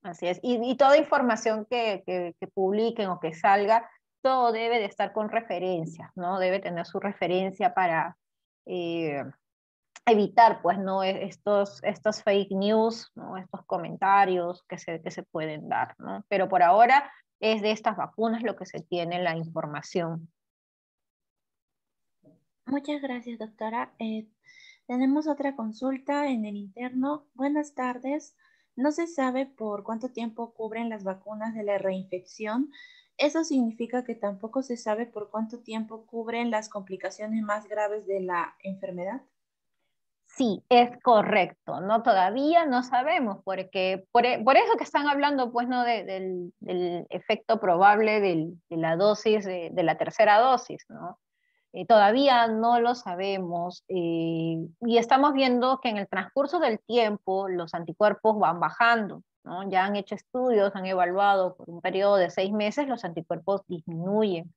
Así es. Y, y toda información que, que, publiquen o que salga, todo debe de estar con referencias, ¿no? Debe tener su referencia para... Eh, evitar pues no e-, estos estos fake news ¿no? estos comentarios que se, se pueden dar pero por ahora es de estas vacunas lo que se tiene la información muchas gracias doctora eh, tenemos otra consulta en el interno buenas tardes no se sabe por cuánto tiempo cubren las vacunas de la reinfección eso significa que tampoco se sabe por cuánto tiempo cubren las complicaciones más graves de la enfermedad Sí, es correcto, ¿no? Todavía no sabemos, porque por, e, eso que están hablando, pues, del, efecto probable de la dosis, de, la tercera dosis, ¿no? Eh, todavía no lo sabemos eh, y estamos viendo que en el transcurso del tiempo los anticuerpos van bajando, ¿no? Ya han hecho estudios, han evaluado por un periodo de seis meses, los anticuerpos disminuyen.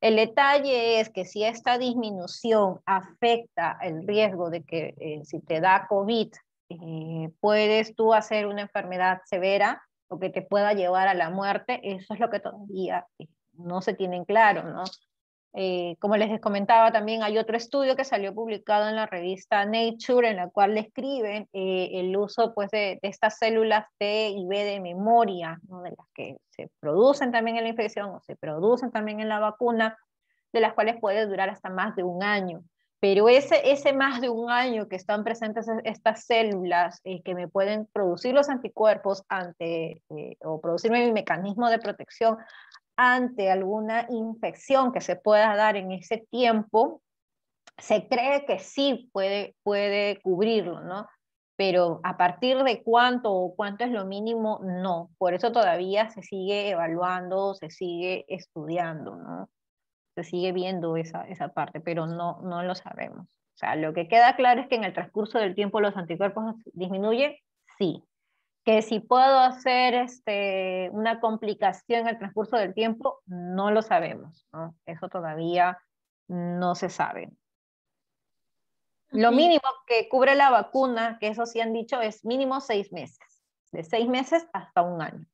El detalle es que si esta disminución afecta el riesgo de que eh, si te da COVID, eh, puedes tú hacer una enfermedad severa o que te pueda llevar a la muerte, eso es lo que todavía eh, no se tiene claro, ¿no? Eh, como les comentaba, también hay otro estudio que salió publicado en la revista Nature, en la cual describen eh, el uso pues, de, estas células T y B de memoria, ¿no? de las que se producen también en la infección o se producen también en la vacuna, de las cuales puede durar hasta más de un año. Pero ese, ese más de un año que están presentes estas células eh, que me pueden producir los anticuerpos ante, o producirme mi mecanismo de protección ante alguna infección que se pueda dar en ese tiempo, se cree que sí puede, puede cubrirlo, ¿no? Pero a partir de cuánto o cuánto es lo mínimo, no. Por eso todavía se sigue evaluando, se sigue estudiando, ¿no? Se sigue viendo esa, esa parte, pero no, no lo sabemos. O sea, lo que queda claro es que en el transcurso del tiempo los anticuerpos disminuyen, sí, que si puedo hacer este, una complicación en el transcurso del tiempo, no lo sabemos, Eso todavía no se sabe. Lo mínimo que cubre la vacuna, que eso sí han dicho, es mínimo seis meses, de seis meses hasta un año.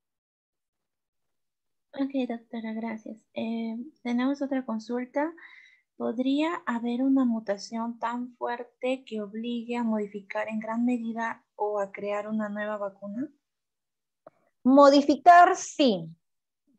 Ok, doctora, gracias. Eh, tenemos otra consulta ¿Podría haber una mutación tan fuerte que obligue a modificar en gran medida o a crear una nueva vacuna? Modificar sí,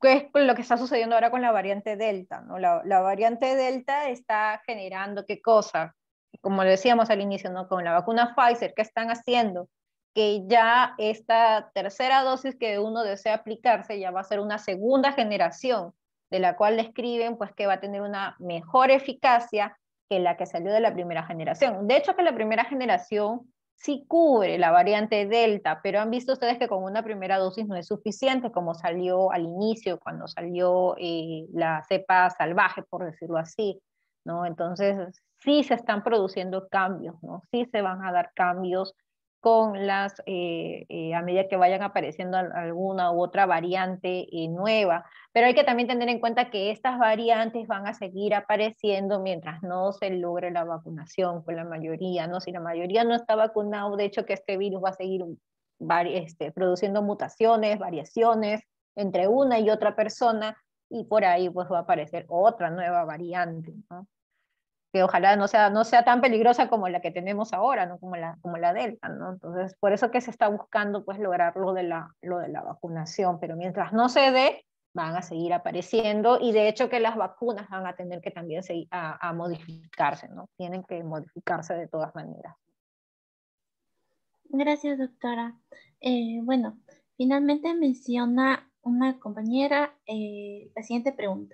que es lo que está sucediendo ahora con la variante Delta. ¿no? La, variante Delta está generando qué cosa, como lo decíamos al inicio, ¿no? con la vacuna Pfizer, ¿qué están haciendo? Que ya esta tercera dosis que uno desea aplicarse ya va a ser una segunda generación de la cual describen pues que va a tener una mejor eficacia que la que salió de la primera generación. De hecho, que la primera generación sí cubre la variante Delta, pero han visto ustedes que con una primera dosis no es suficiente, como salió al inicio, cuando salió eh, la cepa salvaje, por decirlo así, ¿no? Entonces, sí se están produciendo cambios, ¿no? Sí se van a dar cambios con las, eh, eh, a medida que vayan apareciendo alguna u otra variante eh, nueva. Pero hay que también tener en cuenta que estas variantes van a seguir apareciendo mientras no se logre la vacunación con la mayoría, ¿no? Si la mayoría no está vacunado, de hecho que este virus va a seguir este, produciendo mutaciones, variaciones entre una y otra persona, y por ahí pues va a aparecer otra nueva variante, ¿no? que ojalá no sea, no sea tan peligrosa como la que tenemos ahora, como, la, como la Delta. ¿no? Entonces, por eso que se está buscando pues, lograr lo de, la, lo de la vacunación, pero mientras no se dé, van a seguir apareciendo y de hecho que las vacunas van a tener que también a, modificarse, ¿no? tienen que modificarse de todas maneras. Gracias, doctora. Eh, bueno, finalmente menciona una compañera eh, la siguiente pregunta.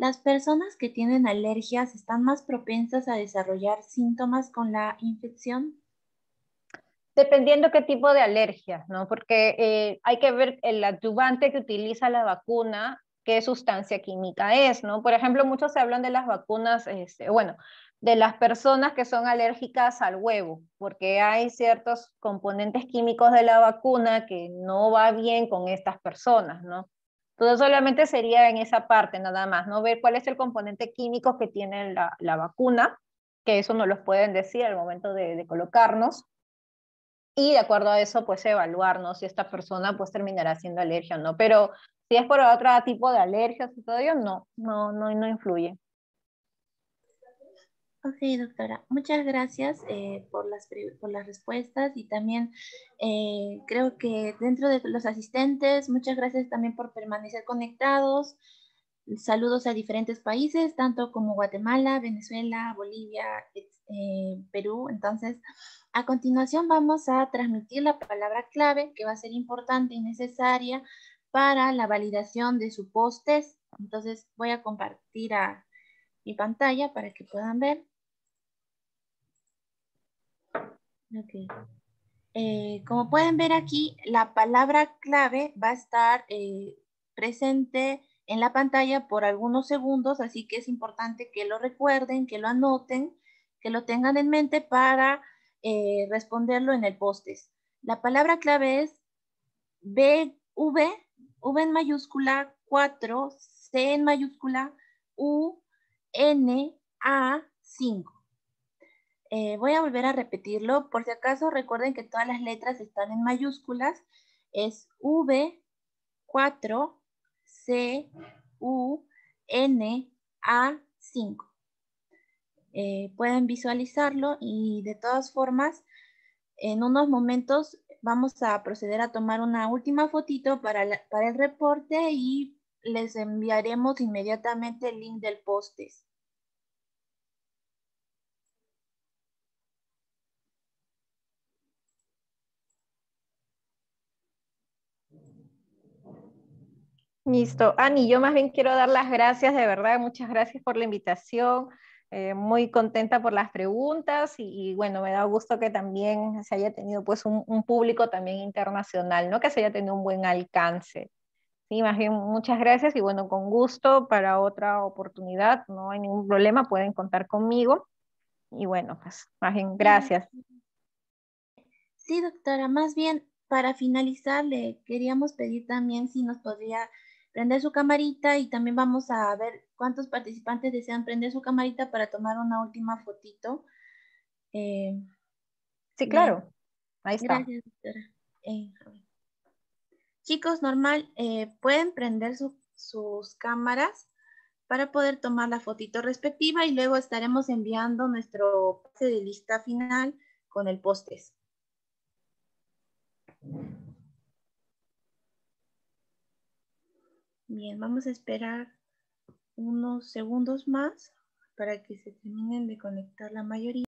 Las personas que tienen alergias están más propensas a desarrollar síntomas con la infección. Dependiendo qué tipo de alergia, ¿no? Porque eh, hay que ver el adyuvante que utiliza la vacuna, qué sustancia química es, ¿no? Por ejemplo, muchos se hablan de las vacunas, este, bueno, de las personas que son alérgicas al huevo, porque hay ciertos componentes químicos de la vacuna que no va bien con estas personas, ¿no? Entonces solamente sería en esa parte nada más, ¿no? Ver cuál es el componente químico que tiene la, la vacuna, que eso nos lo pueden decir al momento de, colocarnos. Y de acuerdo a eso, pues evaluarnos si esta persona pues terminará siendo alergia o no. Pero si es por otro tipo de alergias y todo ello, no, no, no, no influye. Ok, doctora, muchas gracias eh, por, las, por las respuestas y también eh, creo que dentro de los asistentes, muchas gracias también por permanecer conectados. Saludos a diferentes países, tanto como Guatemala, Venezuela, Bolivia, eh, Perú. Entonces, a continuación vamos a transmitir la palabra clave que va a ser importante y necesaria para la validación de su post Entonces, voy a compartir a mi pantalla para que puedan ver. Ok, eh, como pueden ver aquí, la palabra clave va a estar eh, presente en la pantalla por algunos segundos, así que es importante que lo recuerden, que lo anoten, que lo tengan en mente para eh, responderlo en el postes. La palabra clave es B, V, V en mayúscula, 4, C en mayúscula, U, N, A, 5. Eh, voy a volver a repetirlo. Por si acaso, recuerden que todas las letras están en mayúsculas. Es V, 4, C, U, 5. Eh, pueden visualizarlo y de todas formas, en unos momentos vamos a proceder a tomar una última fotito para, para el reporte y les enviaremos inmediatamente el link del postes. Listo. Ani, yo más bien quiero dar las gracias, de verdad, muchas gracias por la invitación. Eh, muy contenta por las preguntas y, bueno, me da gusto que también se haya tenido pues un, público también internacional, ¿no? Que se haya tenido un buen alcance. Sí, más bien muchas gracias y bueno, con gusto para otra oportunidad, no hay ningún problema, pueden contar conmigo. Y bueno, pues más bien gracias. Sí, doctora, más bien para finalizar le queríamos pedir también si nos podría prender su camarita y también vamos a ver cuántos participantes desean prender su camarita para tomar una última fotito. Eh, sí, claro. Ahí está. Gracias, doctora. Eh, Chicos, normal, eh, pueden prender sus cámaras para poder tomar la fotito respectiva y luego estaremos enviando nuestro pase de lista final con el postes. Bien, vamos a esperar unos segundos más para que se terminen de conectar la mayoría.